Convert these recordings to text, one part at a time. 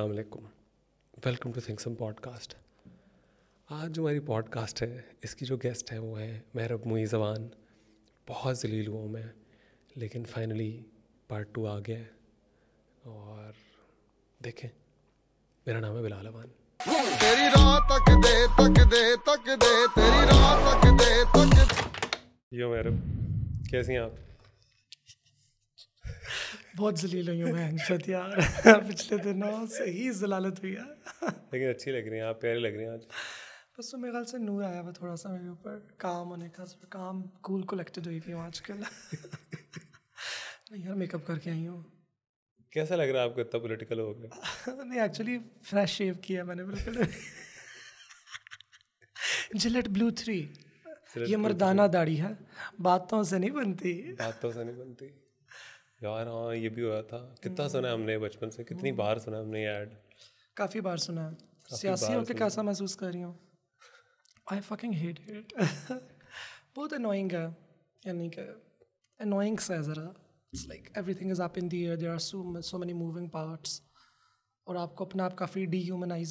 अलकुम welcome to थिंगसम podcast आज जो हमारी पॉडकास्ट है इसकी जो गेस्ट हैं वो हैं मैरब मुई जवान बहुत जलील हुआ मैं लेकिन फाइनली पार्ट टू आ गया है और देखें मेरा नाम है बिलाल अवान तेरी तक दे तक दे तक दे तेरी तक दे तक यो मैरब कैसी हैं आप बहुत जलील हुई हूँ मैं अंशत यार पिछले दिनों से ही जलालत हुई है लेकिन अच्छी लग रही हैं आप प्यारे लग रही हैं आज बस तो मेरे ख्याल से नूर आया हुआ थोड़ा सा मेरे ऊपर काम होने का काम कूल कलेक्टेड हुई थी आजकल नहीं यार मेकअप करके आई हूँ कैसा लग रहा है आपको इतना पोलिटिकल हो गया नहीं एक्चुअली फ्रेश शेव किया मैंने बिल्कुल जिलेट ब्लू थ्री ये मर्दाना दाढ़ी है बातों से नहीं बनती बातों से नहीं बनती यार हाँ ये भी हुआ था कितना सुना है हम्म। हमने बचपन से कितनी बार सुना हमने हम्म। ये ऐड काफ़ी बार सुना है सियासी होकर कैसा महसूस कर रही हूँ आई फकिंग हेट हेट बहुत अनोइंग है यानी कि अनोइंग सा है ज़रा it's like everything is up in the air there are so so many moving parts और आपको अपना आप काफ़ी डी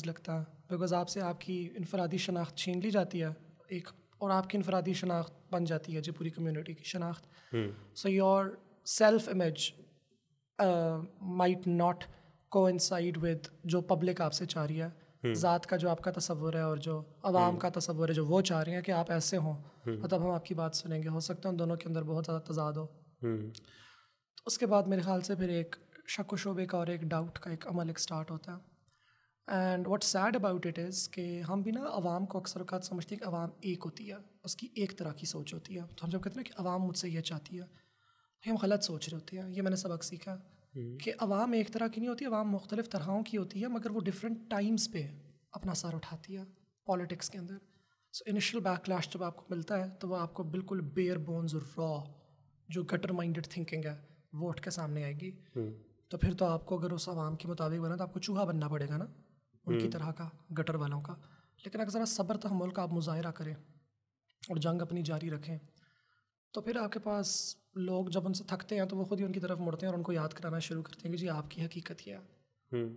लगता है बिकॉज आपसे आपकी इनफरादी शनाख्त छीन ली जाती है एक और आपकी इनफरादी शनाख्त बन जाती है जो पूरी कम्यूनिटी की शनाख्त so hmm. Your self image might not coincide with जो पब्लिक आपसे चाह रही है हम्म। ज़ात का जो आपका तस्वुर है और जो आवाम हम्म। का तस्वुर है जो वो चाह रही हैं कि आप ऐसे हों और हम्म। तब मतलब हम आपकी बात सुनेंगे हो सकता है उन दोनों के अंदर बहुत ज़्यादा तजाद हो तो उसके बाद मेरे ख्याल से फिर एक शक शोबे का और एक डाउट का एक अमल एक स्टार्ट होता है and what sad about it is कि हम भी ना आवाम को अक्सर अवत समझते हैं कि आवाम एक होती है उसकी एक तरह की सोच होती है तो हम जब कहते हैं कि आवाम मुझसे यह चाहती है हम गलत सोच रहे होते हैं ये मैंने सबक सीखा हम्म। कि अवाम एक तरह की नहीं होती अवाम मुख्तलिफ तरहों की होती है मगर वो डिफरेंट टाइम्स पे अपना सर उठाती है पॉलिटिक्स के अंदर सो इनिशियल बैकलैश जब आपको मिलता है तो वह आपको बिल्कुल बेयर बोन्स रॉ जो गटर माइंडेड थिंकिंग है वोट के सामने आएगी हम्म। तो फिर तो आपको अगर उस आवाम के मुताबिक बना तो आपको चूहा बनना पड़ेगा ना उनकी हम्म। तरह का गटर वालों का लेकिन अगर ज़रा सब्र तहमल का आप मुजाहरा करें और जंग अपनी जारी रखें तो फिर आपके पास लोग जब उनसे थकते हैं तो वो खुद ही उनकी तरफ मुड़ते हैं और उनको याद कराना शुरू करते हैं कि जी आपकी हकीकत यह है हम्म।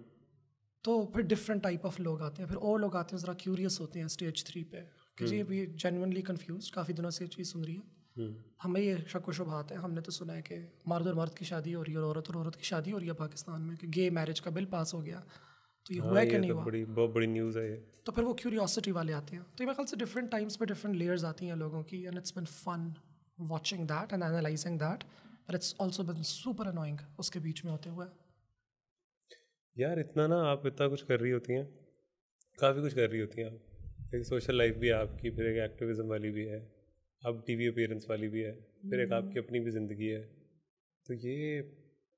तो फिर डिफरेंट टाइप ऑफ लोग आते हैं फिर और लोग आते हैं ज़रा क्यूरियस होते हैं स्टेज थ्री पे कि जी ये जेनवनली कन्फ्यूज काफ़ी दिनों से ये चीज़ सुन रही है हम्म। हमें ये शक शुभात है हमने तो सुना है कि मर्द और मर्द की शादी हो रही है और औरत और औरत की शादी हो रही है पाकिस्तान में कि गे मैरिज का बिल पास हो गया तो ये हाँ, हुआ कि नहीं तो हुआ बड़ी बहुत बड़ी न्यूज़ है तो फिर वो क्यूरियोसिटी वाले आते हैं तो मेरे ख्याल से डिफरेंट टाइम्स पे डिफरेंट लेयर्स आती हैं लोगों की and it's been fun watching that and analysing that but it's also been super annoying उसके बीच में होते हुए यार इतना ना आप इतना कुछ कर रही होती हैं काफ़ी कुछ कर रही होती हैं आप एक सोशल लाइफ भी है आपकी फिर एक एक्टिविज्म वाली भी है अब टी वी अपेयरेंस वाली भी है फिर एक आपकी अपनी भी ज़िंदगी है तो ये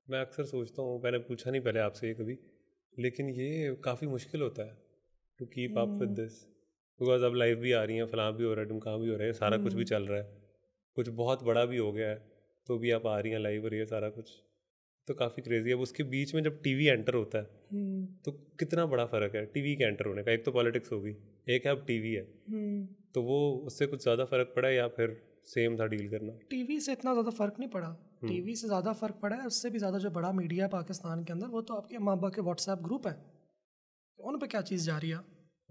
मैं अक्सर सोचता हूँ मैंने पूछा नहीं पहले आपसे ये कभी लेकिन ये काफ़ी मुश्किल होता है to keep up with this because अब लाइफ भी आ रही है फलां भी हो रहा है तुम कहाँ भी हो रहे हैं सारा कुछ भी हम्म। चल रहा है कुछ बहुत बड़ा भी हो गया है तो भी आप आ रही हैं लाइव हो रही है सारा कुछ तो काफ़ी क्रेजी है अब उसके बीच में जब टीवी एंटर होता है हम्म। तो कितना बड़ा फ़र्क है टीवी के एंटर होने का एक तो पॉलिटिक्स होगी एक है अब टीवी है हम्म। तो वो उससे कुछ ज़्यादा फ़र्क पड़ा या फिर सेम था डील करना टीवी से इतना ज़्यादा फ़र्क नहीं पड़ा टीवी हम्म। से ज़्यादा फ़र्क पड़ा है उससे भी ज़्यादा जो बड़ा मीडिया है पाकिस्तान के अंदर वो तो आपके माँ बाप के व्हाट्सएप ग्रुप है उन पर क्या चीज़ जा रही है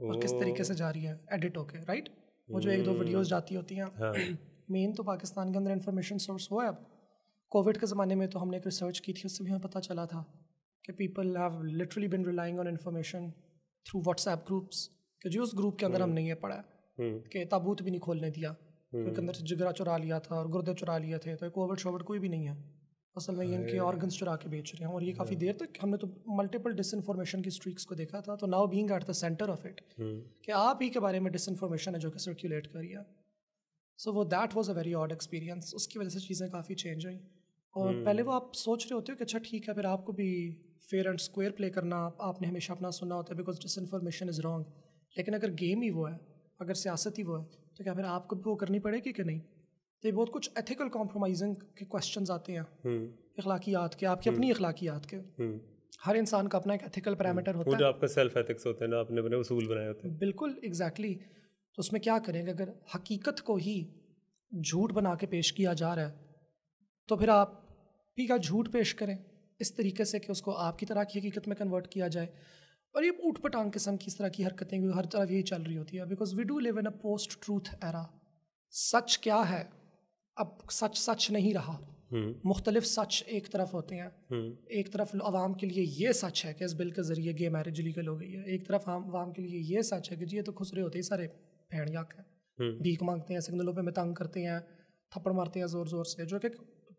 और किस तरीके से जा रही है एडिट होके राइट वो जो एक दो वीडियोज़ जाती होती हैं हाँ। मेन तो पाकिस्तान के अंदर इन्फॉर्मेशन सोर्स वो है अब कोविड के ज़माने में तो हमने एक रिसर्च की थी उससे भी हमें पता चला था कि people have literally been relying on information through WhatsApp groups कि जी उस ग्रुप के अंदर हम्म। हमने ये पढ़ा हम्म। कि ताबूत भी नहीं खोलने दिया उनके अंदर से हम्म। जिगरा चुरा लिया था और गुर्दे चुरा लिए थे तो कोविड शोविड कोई भी नहीं है असल में ये इनके ऑर्गन्स चुरा के बेच रहे हैं और ये काफ़ी देर तक हमने तो मल्टीपल डिसइंफॉर्मेशन की स्ट्रीक्स को देखा था तो now being at the centre of it कि आप ही के बारे में डिसइंफॉर्मेशन है जो कि सर्कुलेट कर रही है सो वो that was a very odd experience उसकी वजह से चीज़ें काफ़ी चेंज हुई और hmm. पहले वो आप सोच रहे होते हो कि अच्छा ठीक है फिर आपको भी फेयर एंड स्क्वेयर प्ले करना आपने हमेशा अपना सुना होता है because disinformation is wrong लेकिन अगर गेम ही वो है अगर सियासत ही वो है तो क्या फिर आपको भी वो करनी पड़ेगी कि नहीं तो ये बहुत कुछ एथिकल कॉम्प्रोमाइजिंग के क्वेश्चन आते हैं hmm. अखलाकियात के आपकी hmm. अपनी अखलाकियात के hmm. हर इंसान का अपना एक एथिकल पैरामीटर hmm. होता है आपका सेल्फ एथिक्स होते हैं ना आपने उसूल बनाए होते हैं बिल्कुल एग्जैक्टली exactly. तो उसमें क्या करेंगे अगर हकीकत को ही झूठ बना के पेश किया जा रहा है तो फिर आप भी क्या झूठ पेश करें इस तरीके से कि उसको आपकी तरह की हकीकत में कन्वर्ट किया जाए और ये ऊट पटांग किस्म की इस तरह की हरकतें हर तरफ यही चल रही होती है because we do live in a post truth era सच क्या है अब सच सच नहीं रहा हम्म। मुख्तलिफ सच एक तरफ होते हैं हम्म। एक तरफ आवाम के लिए ये सच है कि इस बिल के ज़रिए गे मैरिज लीगल हो गई है एक तरफ आवाम के लिए ये सच है कि जी ये तो खुसरे होते ही सारे भेड़ जाक है भीख मांगते हैं सिग्नलों पे में तंग करते हैं थप्पड़ मारते हैं जोर जोर से जो कि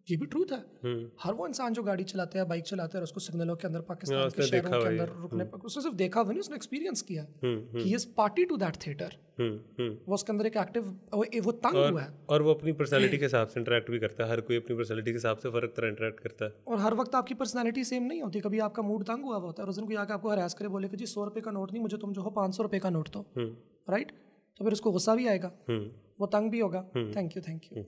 ये भी ट्रूथ है हम्म। हर वो इंसान जो गाड़ी चलाते हैं बाइक चलाते हैं उसको सिग्नलों के अंदर पाकिस्तान के शहरों के अंदर रुकने पर हम्म। उसने सिर्फ देखा हुआ नहीं उसने एक्सपीरियंस किया ही is party to that theatre वो उसके अंदर एक एक्टिव वो, वो तंग हुआ है और वो अपनी पर्सनालिटी के हिसाब से इंटरेक्ट भी करता है हर कोई अपनी पर्सनालिटी के हिसाब से फर्क तरह इंटरेक्ट करता है और हर वक्त आपकी पर्सनालिटी सेम नहीं होती कभी आपका मूड तंग हुआ होता है और उस दिन कोई आके आपको हरास करे बोले कि जी सौ रुपये का नोट नहीं मुझे तुम जो हो पाँच सौ रुपये का नोट दो राइट हम्म। तो फिर उसको गुस्सा भी आएगा हम्म। वो तंग भी होगा थैंक यू थैंक यू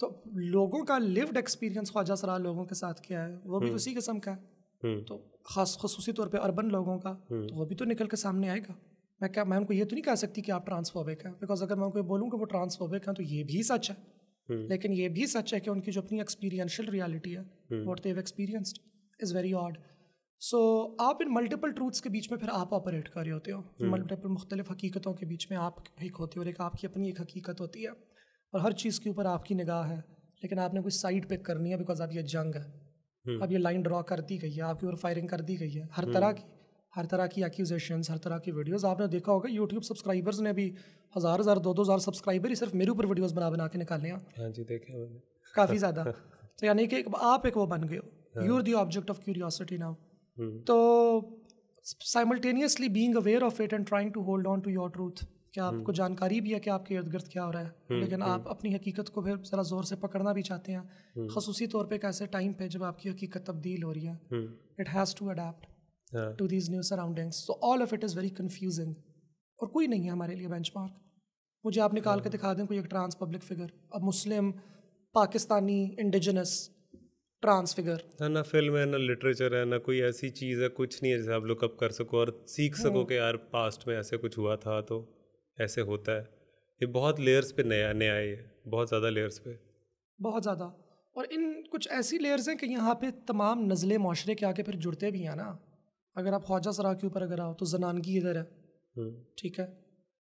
तो लोगों का लिव्ड एक्सपीरियंस ख्वाजा सरा लोगों के साथ क्या है वो भी हम्म। उसी किस्म का है हम्म। तो खास खसूसी तौर पे अर्बन लोगों का तो वो भी तो निकल के सामने आएगा मैं क्या मैं उनको ये तो नहीं कह सकती कि आप ट्रांसफोबिक हैं बिकॉज अगर मैं उनको बोलूँ कि वो ट्रांसफोबिक हैं तो ये भी सच है लेकिन ये भी सच है कि उनकी जो अपनी एक्सपीरियंशियल रियलिटी है what they've experienced is very odd so so, आप इन मल्टीपल ट्रूथ्स के बीच में फिर आप ऑपरेट कर रहे होते हो मल्टीपल हम्म। मुख्तलिफ हकीकतों के बीच में आप एक होते हो और एक आपकी अपनी एक हकीकत होती है और हर चीज़ के ऊपर आपकी निगाह है लेकिन आपने कोई साइड पिक करनी है बिकॉज आप ये जंग है हम्म। अब ये लाइन ड्रॉ कर दी गई है आपके ऊपर फायरिंग कर दी गई है हर तरह हम्म। की हर तरह की एक्यूजेशन हर तरह की वीडियोज़ आपने देखा होगा यूट्यूब सब्सक्राइबर्स ने भी हज़ार हज़ार दो दो हज़ार सब्सक्राइबर ही सिर्फ मेरे ऊपर वीडियोज बना बना के निकाले हैं हाँ जी देखे काफ़ी ज़्यादा तो यानी कि आप एक वो बन गए हो you are the object of curiosity now Hmm. तो simultaneously being aware of it and trying to hold on to your truth क्या hmm. आपको जानकारी भी है कि आपके इर्द गिर्द क्या हो रहा है hmm, लेकिन आप अपनी हकीकत को फिर ज़रा ज़ोर से पकड़ना भी चाहते हैं खसूसी तौर पर एक ऐसे टाइम पे जब आपकी हकीकत तब्दील हो रही है it has to adapt to these new surroundings so all of it is very confusing और कोई नहीं है हमारे लिए बेंच मार्क मुझे आप निकाल के दिखा दें कोई एक ट्रांस पब्लिक फिगर अब मुस्लिम पाकिस्तानी इंडिजनस ट्रांसफिगर है ना फिल्म है ना लिटरेचर है ना कोई ऐसी चीज़ है कुछ नहीं है जैसे आप लुकअप कर सको और सीख सको हम्म। कि यार पास्ट में ऐसे कुछ हुआ था तो ऐसे होता है ये बहुत लेयर्स पे नया नया है ये बहुत ज़्यादा लेयर्स पे बहुत ज़्यादा और इन कुछ ऐसी लेयर्स हैं कि यहाँ पे तमाम नज़ले माशरे के आके फिर जुड़ते भी हैं ना अगर आप ख्वाजा सरा के ऊपर अगर आओ तो जनानगी इधर है हम्म। ठीक है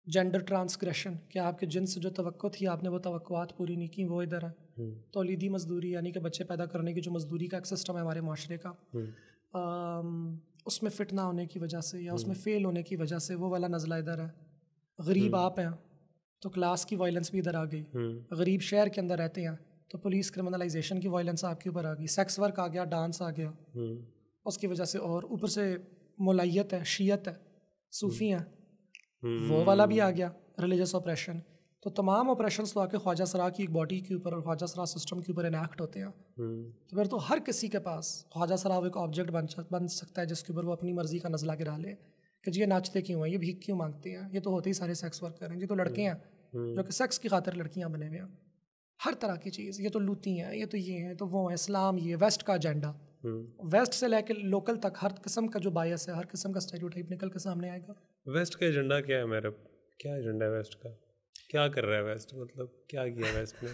जेंडर ट्रांसग्रेशन कि आपके जिनसे जो तो थी आपने वो तो पूरी नहीं की वो इधर है हम्म। तोलीदी मजदूरी यानी कि बच्चे पैदा करने की जो मजदूरी का एक सिस्टम है हमारे माशरे का हम्म। उसमें फिट ना होने की वजह से या उसमें फेल हम्म। होने की वजह से वो वाला नज़ला इधर है गरीब आप हैं तो क्लास की वायलेंस भी इधर आ गई गरीब शहर के अंदर रहते हैं तो पुलिस क्रिमिनलाइजेशन की वायलेंस आपके ऊपर आ गई सेक्स वर्क आ गया डांस आ गया उसकी वजह से और ऊपर से मोलाइत है शीयत है सूफी हैं वो हम्म। वाला भी आ गया रिलीजियस ऑपरेशन तो तमाम ऑपरेशन तो आके ख्वाजा सरा की एक बॉडी के ऊपर और ख्वाजा सरा सिस्टम के ऊपर इनैक्ट होते हैं हम्म। तो फिर तो हर किसी के पास ख्वाजा सरा एक ऑब्जेक्ट बन बन सकता है जिसके ऊपर वो अपनी मर्जी का नजला गिरा ले कि जी ये नाचते क्यों हैं ये भीख क्यों मांगते हैं ये तो होते ही सारे सेक्स वर्क हैं ये तो लड़के हम्म। हैं जो कि सेक्स की खातर लड़कियाँ बने हुए हैं हर तरह की चीज़ ये तो लूती हैं ये तो ये हैं तो वो हैं इस्लाम ये वेस्ट का एजेंडा वेस्ट से लेकर लोकल तक हर किस्म का जो बायस है हर किस्म का स्टेरियोटाइप निकल के सामने आएगा वेस्ट का एजेंडा क्या है मेरा क्या एजेंडा है वेस्ट का क्या कर रहा है वेस्ट मतलब क्या किया वेस्ट ने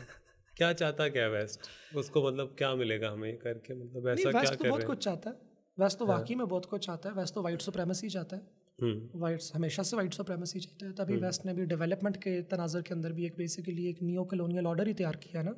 क्या चाहता क्या वेस्ट उसको मतलब क्या मिलेगा हमें ये करके मतलब ऐसा क्या तो कर बहुत कुछ चाहता है वेस्ट तो हाँ। वाकई में बहुत कुछ चाहता है वेस्ट तो वाइट सुप्रेमेसी चाहता है वाइट हम्म। हमेशा से वाइट सुप्रेमेसी चाहता है तभी हम्म। वेस्ट ने भी डेवलपमेंट के तनाजर के अंदर भी एक बेसिकली एक नियो कलोनियल ऑर्डर ही तैयार किया ना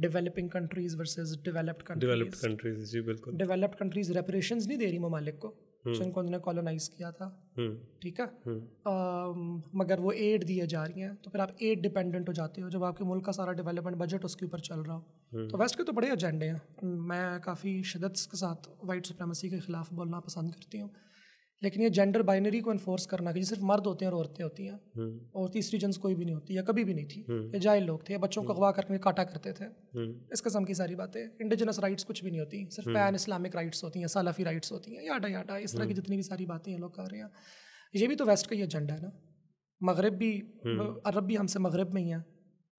developing countries versus developed countries developed countries जी बिल्कुल डेवलप्ड कंट्रीज रेपरेशन नहीं दे रही ममालिक को Hmm. जिनको उन्होंने कॉलोनाइज किया था hmm. ठीक है hmm. मगर वो एड दिए जा रही हैं तो फिर आप एड डिपेंडेंट हो जाते हो जब आपके मुल्क का सारा डेवलपमेंट बजट उसके ऊपर चल रहा हो तो वेस्ट के तो बड़े एजेंडे हैं मैं काफ़ी शदत के साथ वाइट सुप्रेमसी के ख़िलाफ़ बोलना पसंद करती हूँ लेकिन ये जेंडर बाइनरी को इन्फोर्स करना कि सिर्फ मर्द होते हैं और औरतें होती हैं हम्म। और तीसरी जन्स कोई भी नहीं होती या कभी भी नहीं थी ये हम्म। जाहिल लोग थे बच्चों को हम्म। अगवा करके काटा करते थे इस किस्म की सारी बातें इंडिजिनस राइट्स कुछ भी नहीं होती सिर्फ पैन इस्लामिक राइट्स होती हैं सलाफी राइट्स होती हैं याडा याडा इस तरह की जितनी भी सारी बातें लोग कर रहे हैं ये भी तो वेस्ट का ही एजेंडा है ना मगरब भी अरब भी हमसे मगरब में ही हैं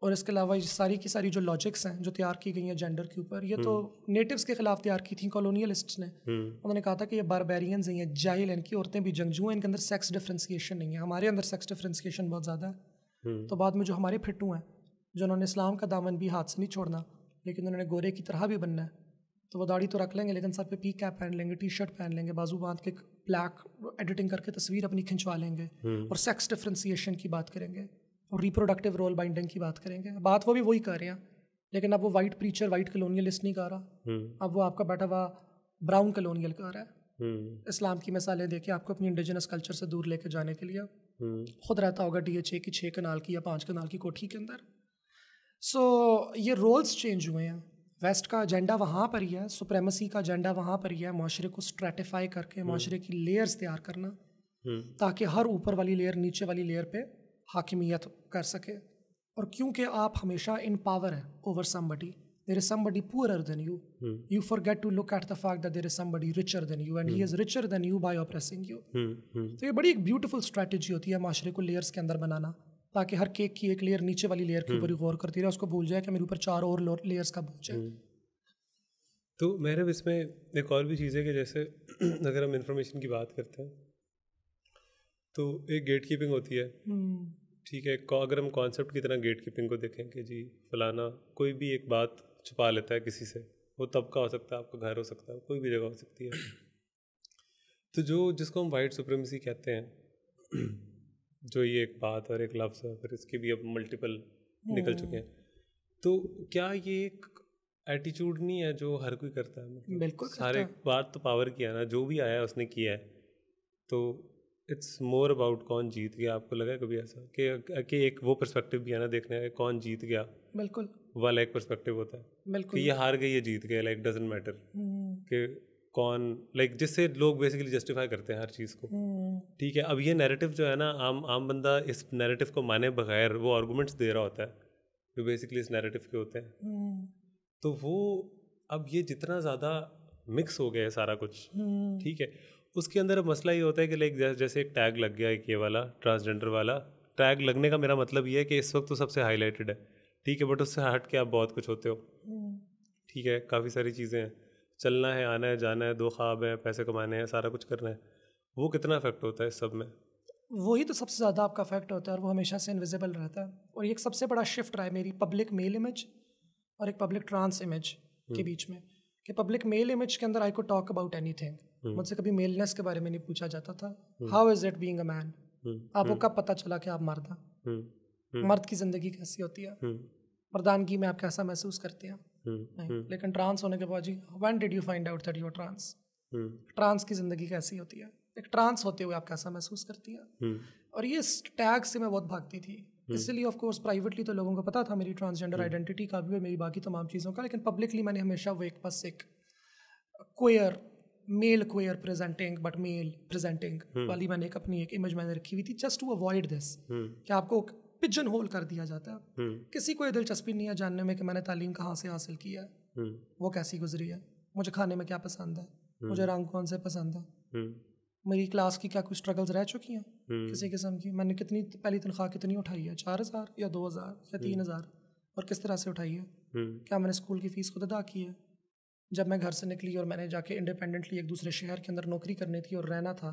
और इसके अलावा ये सारी की सारी जो लॉजिक्स हैं जो तैयार की गई हैं जेंडर के ऊपर ये तो नेटिव्स हम्म। के खिलाफ तैयार की थी कॉलोनियलिस्ट ने हम्म। उन्होंने कहा था कि ये बारबेरियंस हैं जाहिल हैं इनकी औरतें भी जंगजू हैं इनके अंदर सेक्स डिफ्रेंसीशन नहीं है हमारे अंदर सेक्स डिफ्रेंसीशन बहुत ज़्यादा है हम्म। तो बाद में जो हमारे फिटू हैं जो उन्होंने इस्लाम का दामन भी हाथ से नहीं छोड़ना लेकिन उन्होंने गोरे की तरह भी बनना है तो वो दाढ़ी तो रख लेंगे लेकिन सर पे पी कैप पहन लेंगे टी शर्ट पहन लेंगे बाजू बांध के ब्लैक एडिटिंग करके तस्वीर अपनी खिंचवा लेंगे और सेक्स डिफ्रेंसीशन की बात करेंगे और रिप्रोडक्टिव रोल बाइंडिंग की बात करेंगे बात वो भी वही कर रहे हैं लेकिन अब वो वाइट प्रीचर वाइट कलोनियलिस्ट नहीं कर रहा हम्म। अब वो आपका बैठा हुआ ब्राउन कलोनियल कर रहा है हम्म। इस्लाम की मिसालें देखे आपको अपनी इंडिजिनस कल्चर से दूर लेके जाने के लिए हम्म। खुद रहता होगा डी एच ए की छः कनाल की या पाँच कनाल की कोठी के अंदर सो so, ये रोल्स चेंज हुए हैं वेस्ट का एजेंडा वहाँ पर ही है सुप्रेमसी का एजेंडा वहाँ पर ही है माशरे को स्ट्रेटिफाई करके माशरे की लेयर्स तैयार करना ताकि हर ऊपर वाली लेयर नीचे वाली लेयर पे हाकिमियत कर सके और क्योंकि आप हमेशा इन पावर हैं over somebody there is somebody poorer than you. You hmm. You forget to look at the fact that there is somebody richer than you, and hmm. he is richer you you by oppressing hmm, hmm. तो ये बड़ी एक beautiful strategy होती है माशरे को layers के अंदर बनाना ताकि हर केक की एक लेयर नीचे वाली लेयर के ऊपर ही गौर करती रहे उसको भूल जाए कि मेरे ऊपर चार और लेयर्स का बोझ है तो मैरव इसमें एक और भी चीज़ है कि जैसे अगर हम इन्फॉर्मेशन की बात करते हैं तो एक गेट कीपिंग होती है हम्म। ठीक है अगर हम कॉन्सेप्ट की तरह गेट कीपिंग को देखें कि जी फलाना कोई भी एक बात छुपा लेता है किसी से वो तबका हो सकता है आपका घर हो सकता है कोई भी जगह हो सकती है तो जो जिसको हम वाइट सुप्रीमसी कहते हैं जो ये एक बात और एक लफ्ज़ है फिर इसके भी अब मल्टीपल निकल चुके हैं तो क्या ये एक एटीट्यूड नहीं है जो हर कोई करता है मतलब बिल्कुल सारे बात तो पावर की है ना जो भी आया उसने किया है तो इट्स मोर अबाउट कौन जीत गया आपको लगा कभी ऐसा कि कि एक वो पर्सपेक्टिव भी है ना देखने का कौन जीत गया बिल्कुल वाला एक पर्सपेक्टिव होता है बिल्कुल ये हार गई या जीत गया लाइक डजेंट मैटर कि कौन लाइक like, जिससे लोग बेसिकली जस्टिफाई करते हैं हर चीज़ को हम्म। ठीक है अब ये नैरेटिव जो है ना आम आम बंदा इस नैरेटिव को माने बगैर वो आर्गूमेंट्स दे रहा होता है जो बेसिकली इस नैरेटिव के होते हैं हम्म। तो वो अब ये जितना ज़्यादा मिक्स हो गया है सारा कुछ हम्म। ठीक है उसके अंदर मसला ये होता है कि लाइक जैसे एक टैग लग गया एक ये वाला ट्रांसजेंडर वाला टैग लगने का मेरा मतलब ये है कि इस वक्त तो सबसे हाईलाइटेड है ठीक है बट उससे हट के आप बहुत कुछ होते हो हम्म। ठीक है काफ़ी सारी चीज़ें हैं चलना है आना है जाना है दो ख्वाब है पैसे कमाने हैं सारा कुछ करना है वो कितना इफेक्ट होता है इस सब में वही तो सबसे ज़्यादा आपका इफेक्ट होता है और वो हमेशा से इनविजिबल रहता है और एक सबसे बड़ा शिफ्ट रहा है मेरी पब्लिक मेल इमेज और एक पब्लिक ट्रांस इमेज के हम्म। बीच में कि पब्लिक मेल इमेज के अंदर आई को टॉक अबाउट एनी थिंग मुझसे कभी मेलनेस के बारे में नहीं पूछा जाता था how is it being a man आपको कब पता चला कि आप मर्द हैं हम्म। हम्म। मर्द की जिंदगी कैसी होती है हम्म। मर्दानगी में आप कैसा महसूस करते हैं लेकिन ट्रांस होने के बाद जी when did you find out that you trans trans की जिंदगी कैसी होती है एक ट्रांस होते हुए आप कैसा महसूस करती हैं और ये टैग से मैं बहुत भागती थी हम्म। इसलिए ऑफ कोर्स प्राइवेटली तो लोगों को पता था मेरी ट्रांसजेंडर हम्म। आइडेंटिटी का भी और मेरी बाकी तमाम चीज़ों का लेकिन पब्लिकली मैंने हमेशा वो एक बस एक queer male queer presenting but male presenting वाली मैंने एक अपनी एक इमेज मैंने रखी हुई थी जस्ट टू अवॉइड दिस कि आपको पिजन होल कर दिया जाता है हम्म। किसी को ये दिलचस्पी नहीं है जानने में कि मैंने तालीम कहाँ से हासिल की है वो कैसी गुजरी है मुझे खाने में क्या पसंद है मुझे रंग कौन से पसंद है मेरी क्लास की क्या कोई स्ट्रगल्स रह चुकी हैं हम्म। किसी किस्म की मैंने कितनी पहली तनख्वाह कितनी उठाई है चार हज़ार या दो हज़ार या तीन हम्म। हज़ार और किस तरह से उठाई है हम्म। क्या मैंने स्कूल की फ़ीस खुद अदा की है जब मैं घर से निकली और मैंने जाके इंडिपेंडेंटली एक दूसरे शहर के अंदर नौकरी करनी थी और रहना था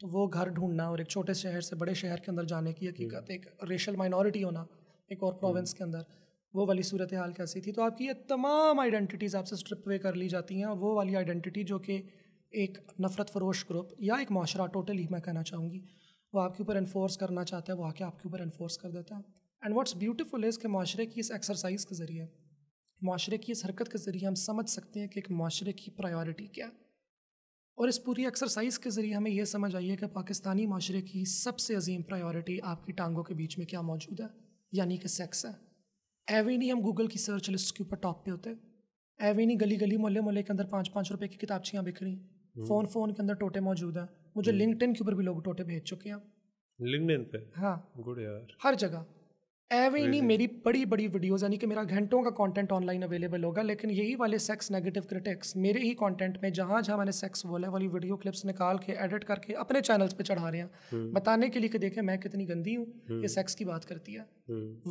तो वो घर ढूंढना और एक छोटे शहर से बड़े शहर के अंदर जाने की हकीकत एक रेशल माइनॉरिटी होना एक और प्रोविंस के अंदर वो वाली सूरत हाल कैसी थी तो आपकी ये तमाम आइडेंटिटीज़ आपसे स्ट्रिप वे कर ली जाती हैं और वो वाली आइडेंटिटी जो कि एक नफ़रत फरोश ग्रुप या एक माशरा टोटली मैं कहना चाहूँगी वो आपके ऊपर इन्फोर्स करना चाहता है वो आके आपके ऊपर इन्फोर्स कर देता है एंड वाट्स ब्यूटीफुल इज़ के माशरे की इस एक्सरसाइज के ज़रिए माशरे की इस हरकत के ज़रिए हम समझ सकते हैं कि एक माशरे की प्रायोरिटी क्या है और इस पूरी एक्सरसाइज के ज़रिए हमें यह समझ आई है कि पाकिस्तानी माशरे की सबसे अजीम प्रायोरिटी आपकी टांगों के बीच में क्या मौजूद है यानी कि सेक्स है एवे नहीं हम गूगल की सर्च लिस्ट के ऊपर टॉप पे होते एवे नहीं गली गली मोहल्ले मोहल्ले के अंदर पाँच पाँच रुपये की किताबचियाँ रही फ़ोन हम्म। फ़ोन के अंदर टोटे मौजूद है मुझे लिंकडिन के ऊपर भी लोग टोटे भेज चुके हैं लिंकडिन पे हाँ गुड यार हर जगह एवे ही नहीं मेरी बड़ी बड़ी वीडियोज़ यानी कि मेरा घंटों का कंटेंट ऑनलाइन अवेलेबल होगा लेकिन यही वाले सेक्स नेगेटिव क्रिटिक्स मेरे ही कंटेंट में जहाँ जहाँ मैंने सेक्स बोला वाली वीडियो क्लिप्स निकाल के एडिट करके अपने चैनल्स पे चढ़ा रहे हैं हम्म। बताने के लिए कि देखें मैं कितनी गंदी हूँ ये सेक्स हम्म। की बात करती है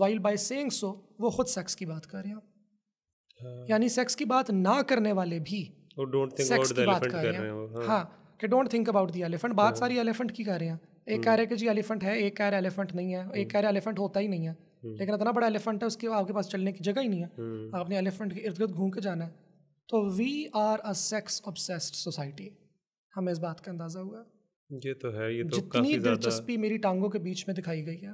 वाइल्ड बाई सेंग सो वो खुद सेक्स की बात कर रहे हैं हाँ। यानी सेक्स की बात ना करने वाले भी don't think about the elephant बात हाँ। हाँ, हाँ। सारी एलिफेंट की कर रहे हैं एक हम्म। कह रहे कि जी एलिफेंट है एक कह एलिफेंट नहीं है हम्म। एक कह एलिफेंट होता ही नहीं है हम्म। लेकिन इतना बड़ा एलिफेंट है उसके आपके पास चलने की जगह ही नहीं है आपने एलिफेंट के इर्द गिर्द घूम के जाना है तो we are a sex obsessed society हमें इस बात का अंदाज़ा हुआ ये तो है ये तो जितनी दिलचस्पी मेरी टांगों के बीच में दिखाई गई है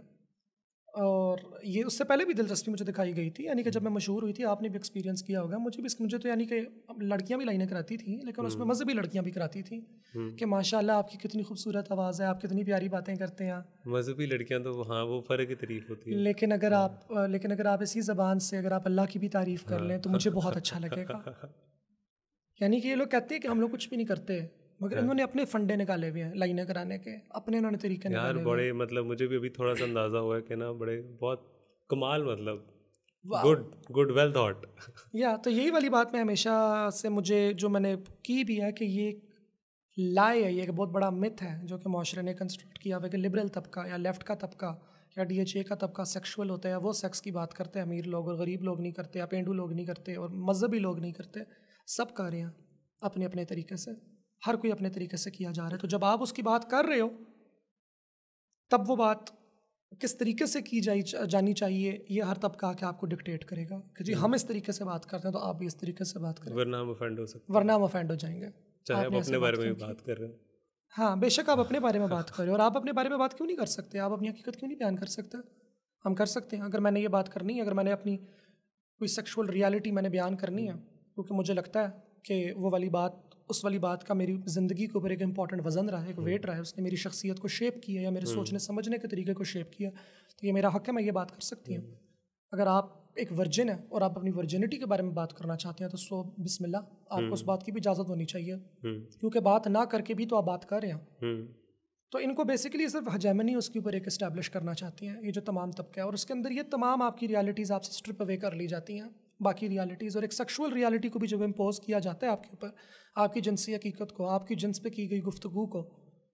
और ये उससे पहले भी दिलचस्पी मुझे दिखाई गई थी यानी कि जब मैं मशहूर हुई थी आपने भी एक्सपीरियंस किया होगा मुझे भी मुझे तो यानी कि लड़कियां भी लाइनें कराती थी लेकिन उसमें हम्म। मजहबी लड़कियां भी कराती थी हम्म। कि माशाल्लाह आपकी कितनी खूबसूरत आवाज़ है आप कितनी प्यारी बातें करते हैं मजहबी लड़कियां तो हाँ वो फ़र्क तारीफ होती है लेकिन अगर हाँ। आप लेकिन अगर आप इसी ज़बान से अगर आप अल्लाह की भी तारीफ़ कर हाँ। लें तो मुझे बहुत अच्छा लगेगा यानी कि ये लोग कहते हैं कि हम लोग कुछ भी नहीं करते मगर इन्होंने अपने फंडे निकाले हुए हैं लाइनें कराने के अपने इन्होंने तरीके यार बड़े मतलब मुझे भी अभी थोड़ा सा अंदाजा हुआ है कि ना बड़े बहुत कमाल मतलब गुड गुड वेल थॉट या तो यही वाली बात मैं हमेशा से मुझे जो मैंने की भी है कि ये लाए है ये एक बहुत बड़ा मिथ है जो कि माशरे ने कंस्ट्रक्ट किया हुआ कि लिबरल तबका या लेफ्ट का तबका या डी एच ए का तबका सेक्सुअल होता है वो सेक्स की बात करते हैं अमीर लोग और गरीब लोग नहीं करते या पेंडू लोग नहीं करते और मजहबी लोग नहीं करते सब कर रहे हैं अपने अपने तरीके से हर कोई अपने तरीके से किया जा रहा है तो जब आप उसकी बात कर रहे हो तब वो बात किस तरीके से की जाई जानी चाहिए ये हर तबका के आपको डिक्टेट करेगा कि जी हम हम्म। इस तरीके से बात करते हैं तो आप भी इस तरीके से बात करें वरना हम ऑफेंड हो सकते वरना हम ऑफेंड हो जाएंगे चाहे आप अपने बारे में बात कर रहे हो हाँ बेशक आप अपने बारे में बात हाँ। कर रहे हो और आप अपने बारे में बात क्यों नहीं कर सकते आप अपनी हकीकत क्यों नहीं बयान कर सकते हम कर सकते हैं अगर मैंने ये बात करनी है अगर मैंने अपनी कोई सेक्शुअल रियलिटी मैंने बयान करनी है हम्म। क्योंकि मुझे लगता है कि वो वाली बात उस वाली बात का मेरी ज़िंदगी के ऊपर एक इंपॉर्टेंट वजन रहा है एक वेट रहा है उसने मेरी शख्सियत को शेप किया या मेरे हम्म। सोचने समझने के तरीके को शेप किया तो ये मेरा हक है मैं ये बात कर सकती हूँ हम्म। अगर आप एक वर्जिन है और आप अपनी वर्जिनिटी के बारे में बात करना चाहते हैं तो सो बिस्मिल्लाह आपको उस हम्म। बात की भी इजाज़त होनी चाहिए क्योंकि बात ना करके भी तो आप बात कर रहे हैं तो इनको बेसिकली सिर्फ हजैमनी उसके ऊपर एक इस्टेब्लिश करना चाहती हैं ये जो तमाम तबके है और उसके अंदर ये तमाम आपकी रियलिटीज़ आपसे स्ट्रिप अवे कर ली जाती हैं बाकी रियलिटीज़ और एक सेक्शुअल रियलिटी को भी जब इम्पोज किया जाता है आपके ऊपर आपकी जिनसी हकीकत को आपकी जिन्स पे की गई गुफ्तु को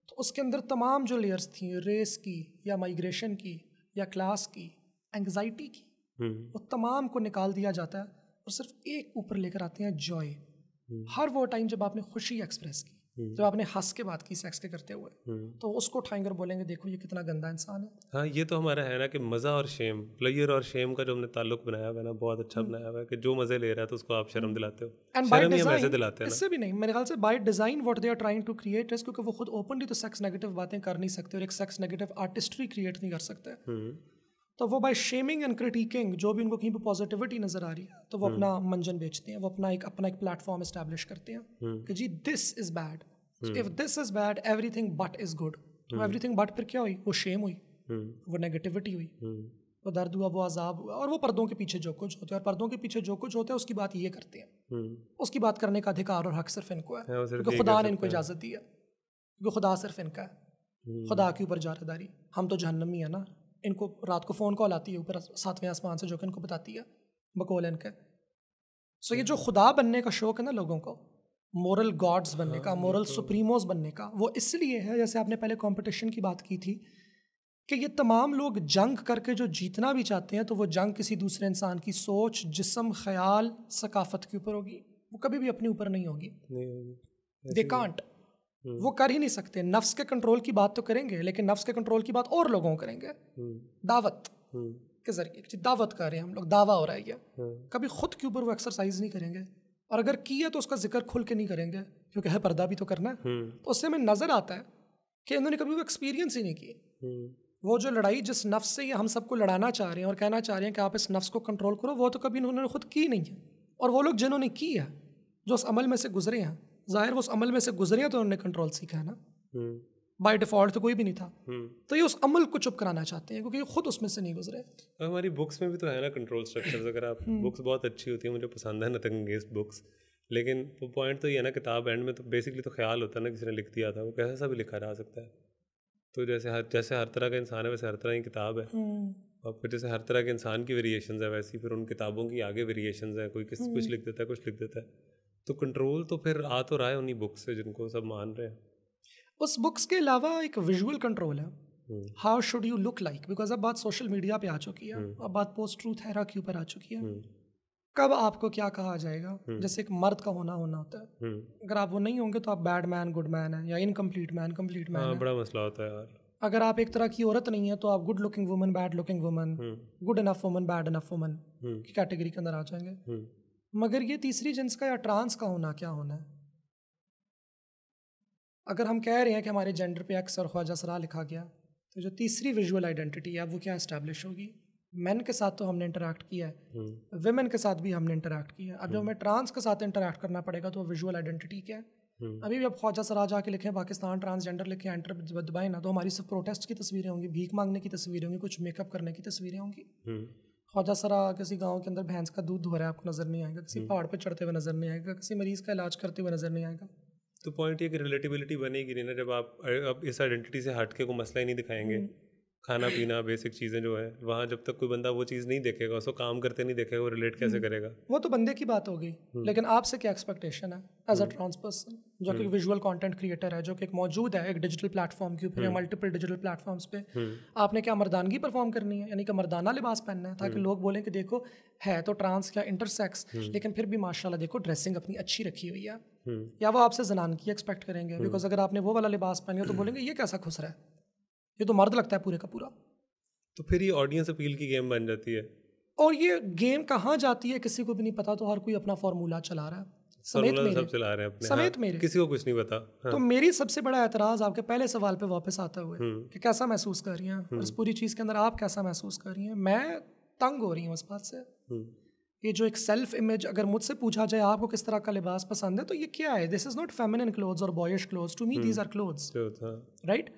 तो उसके अंदर तमाम जो लेयर्स थी रेस की या माइग्रेशन की या क्लास की एंगजाइटी की हम्म। वो तमाम को निकाल दिया जाता है और सिर्फ एक ऊपर लेकर आते हैं जॉय हम्म। हर वो टाइम जब आपने खुशी एक्सप्रेस की हम्म। जब आपने हंस के बात की सेक्स के करते हुए हम्म। तो उसको उठाएंगे और बोलेंगे देखो ये कितना गंदा इंसान है हाँ ये तो हमारा है ना कि मज़ा और शेम प्लेयर और शेम का जो हमने ताल्लुक बनाया हुआ है ना बहुत अच्छा हम्म। बनाया हुआ है कि जो मज़े ले रहा है तो उसको आप शर्म दिलाते हो एंड दिलाते हैं इससे भी नहीं मेरे ख्याल से by design what they are trying to create is क्योंकि वो खुद ओपनली तो सेक्स नेगेटिव बातें कर नहीं सकते और एक सेक्स नेगेटिव आर्टिस्ट्री क्रिएट नहीं कर सकते तो वो बाय शेमिंग एंड क्रिटिकिंग जो भी उनको कहीं पर पॉजिटिविटी नज़र आ रही है तो वो हम्म। अपना मंजन बेचते हैं वो अपना एक अपना एक प्लेटफॉर्म इस्टेब्लिश करते हैं हम्म। कि जी this is bad if this is bad everything but is good तो एवरी थिंग बट फिर क्या हुई वो शेम हुई हम्म। वो नेगेटिविटी हुई वो दर्द हुआ वो अजाब हुआ और वो पर्दों के पीछे जो कुछ होते हैं और पर्दों के पीछे जो कुछ होता है उसकी बात ये करते हैं उसकी बात करने का अधिकार और हक सिर्फ इनको है हाँ, क्योंकि खुदा ने इनको इजाज़त दी है क्योंकि खुदा सिर्फ इनका है खुदा के ऊपर जारदारी हम तो जहनमी है ना इनको रात को फ़ोन कॉल आती है ऊपर सातवें आसमान से जो कि इनको बताती है बकोल इनके सो ये जो hmm. खुदा बनने का शौक है ना लोगों को मोरल गॉड्स हाँ, बनने का मोरल तो सुप्रीमोज बनने का वो इसलिए है जैसे आपने पहले कॉम्पिटिशन की बात की थी कि ये तमाम लोग जंग करके जो जीतना भी चाहते हैं तो वो जंग किसी दूसरे इंसान की सोच जिसम ख्याल सकाफत के ऊपर होगी वो कभी भी अपने ऊपर नहीं होगी दे कांट हम्म। वो कर ही नहीं सकते नफ्स के कंट्रोल की बात तो करेंगे लेकिन नफ्स के कंट्रोल की बात और लोगों को करेंगे हम्म। दावत हम्म। के जरिए दावत कर रहे हैं हम लोग दावा हो रहा है ये कभी खुद के ऊपर वो एक्सरसाइज नहीं करेंगे और अगर किया तो उसका जिक्र खुल के नहीं करेंगे क्योंकि है पर्दा भी तो करना है तो उससे हमें नज़र आता है कि इन्होंने कभी वो एक्सपीरियंस ही नहीं किए वो जो लड़ाई जिस नफ्स से ये हम सबको लड़ाना चाह रहे हैं और कहना चाह रहे हैं कि आप इस नफ्स को कंट्रोल करो वो तो कभी उन्होंने खुद की नहीं है और वो लोग जिन्होंने की है जो उस अमल में से गुजरे हैं ज़ाहिर वो उस अमल में से गुजरे हैं तो उन्होंने कंट्रोल सीखा है ना बाय हम्म। डिफ़ॉल्ट तो कोई भी नहीं था हम्म। तो ये उस अमल को चुप कराना चाहते हैं क्योंकि खुद उसमें से नहीं गुजरे हमारी बुक्स में भी तो है ना कंट्रोल स्ट्रक्चर अगर आप बुक्स हम्म। बहुत अच्छी होती है मुझे पसंद है नतंगेज बुक्स लेकिन वो पॉइंट तो ये है ना किताब एंड में तो बेसिकली तो ख्याल होता है ना किसी ने लिख दिया था वो कैसा सा भी लिखा जा सकता है तो जैसे हर जैसे हर तरह का इंसान है वैसे हर तरह की किताब है और फिर जैसे हर तरह के इंसान की वेरिएशन है वैसी फिर उन किताबों की आगे वेरिएशन है कोई किस कुछ लिख देता है कुछ लिख देता है तो कंट्रोल तो फिर आ तो रहा है उन्हीं बुक्स से जिनको सब मान रहे हैं उस बुक्स के अलावा एक विजुअल कंट्रोल है how should you look like because अब बात सोशल मीडिया पे आ चुकी है हम्म। अब बात पोस्ट ट्रूथ है के ऊपर आ चुकी है हम्म। कब आपको क्या कहा जाएगा हम्म। जैसे एक मर्द का होना होना होता है अगर आप वो नहीं होंगे तो आप बैड मैन गुड मैन है या इनकम्प्लीट मैन कम्प्लीट मैन बड़ा मसला होता है यार अगर आप एक तरह की औरत नहीं है तो आप good looking woman bad looking woman good enough woman bad enough woman की कैटेगरी के अंदर आ जाएंगे मगर ये तीसरी जिन्स का या ट्रांस का होना क्या होना है अगर हम कह रहे हैं कि हमारे जेंडर पे एक्स और ख्वाजा सरा लिखा गया तो जो तीसरी विजुअल आइडेंटिटी है वो क्या इस्टेब्लिश होगी मैन के साथ तो हमने इंटरेक्ट किया है वेमेन हम्म। के साथ भी हमने इंटरेक्ट किया है अब जब हम्म। हमें ट्रांस के साथ इंटरेक्ट करना पड़ेगा तो विजुअल आइडेंटिटी क्या है हम्म। अभी भी अब ख्वाजा सरा जाके लिखे पाकिस्तान ट्रांसजेंडर लिखे एंटर दबाए ना तो हमारी सिर्फ प्रोटेस्ट की तस्वीरें होंगी भीख मांगने की तस्वीरें होंगी कुछ मेकअप करने की तस्वीरें होंगी ख्वाजा सरा किसी गांव के अंदर भैंस का दूध धो रहा है आपको नज़र नहीं आएगा किसी हम्म। पहाड़ पर चढ़ते हुए नज़र नहीं आएगा किसी मरीज़ का इलाज करते हुए नज़र नहीं आएगा तो पॉइंट ये कि रिलेटिबिलिटी बनेगी नहीं ना जब आप अब इस आइडेंटिटी से हट के को मसला ही नहीं दिखाएंगे हम्म। खाना पीना बेसिक चीज़ें जो है वहाँ जब तक कोई बंदा वो चीज़ नहीं देखेगा उसको काम करते नहीं देखेगा वो रिलेट कैसे हम्म। करेगा वो तो बंदे की बात होगी हम्म। लेकिन आपसे क्या एक्सपेक्टेशन है एज अ ट्रांस पर्सन जो कि विजुअल कंटेंट क्रिएटर है जो कि एक मौजूद है एक डिजिटल प्लेटफॉर्म के ऊपर मल्टीपल डिजिटल प्लेटफॉर्म्स पे हम्म। आपने क्या मर्दानगी परफॉर्म करनी है यानी कि मर्दाना लिबास पहनना है ताकि लोग बोलें कि देखो है तो ट्रांस या इंटरसेक्स लेकिन फिर भी माशाल्लाह देखो ड्रेसिंग अपनी अच्छी रखी हुई है या वो आपसे जनान की एक्सपेक्ट करेंगे बिकॉज अगर आपने वो वाला लिबास पहन लिया तो बोलेंगे ये कैसा खुसरा है ये तो मर्द लगता है पूरे का पूरा तो फिर ये ऑडियंस अपील की गेम बन जाती है और ये गेम कहाँ जाती है किसी को भी नहीं पता तो हर कोई अपना फॉर्मूला चला रहा है समेत मेरे सब चला रहे हैं अपने समेत हाँ, मेरे किसी को कुछ नहीं पता हाँ। तो मेरी सबसे बड़ा एतराज़ आपके पहले सवाल पे वापस आता हुआ हम्म। कि कैसा महसूस कर रही हैं और इस हम्म। पूरी चीज़ के अंदर आप कैसा महसूस कर रही हैं मैं तंग हो रही हूँ उस बात से हम्म। ये जो एक सेल्फ इमेज अगर मुझसे पूछा जाए आपको किस तरह का लिबास पसंद है तो ये क्या है this is not feminine cloth और boyish cloth to me these are clothes right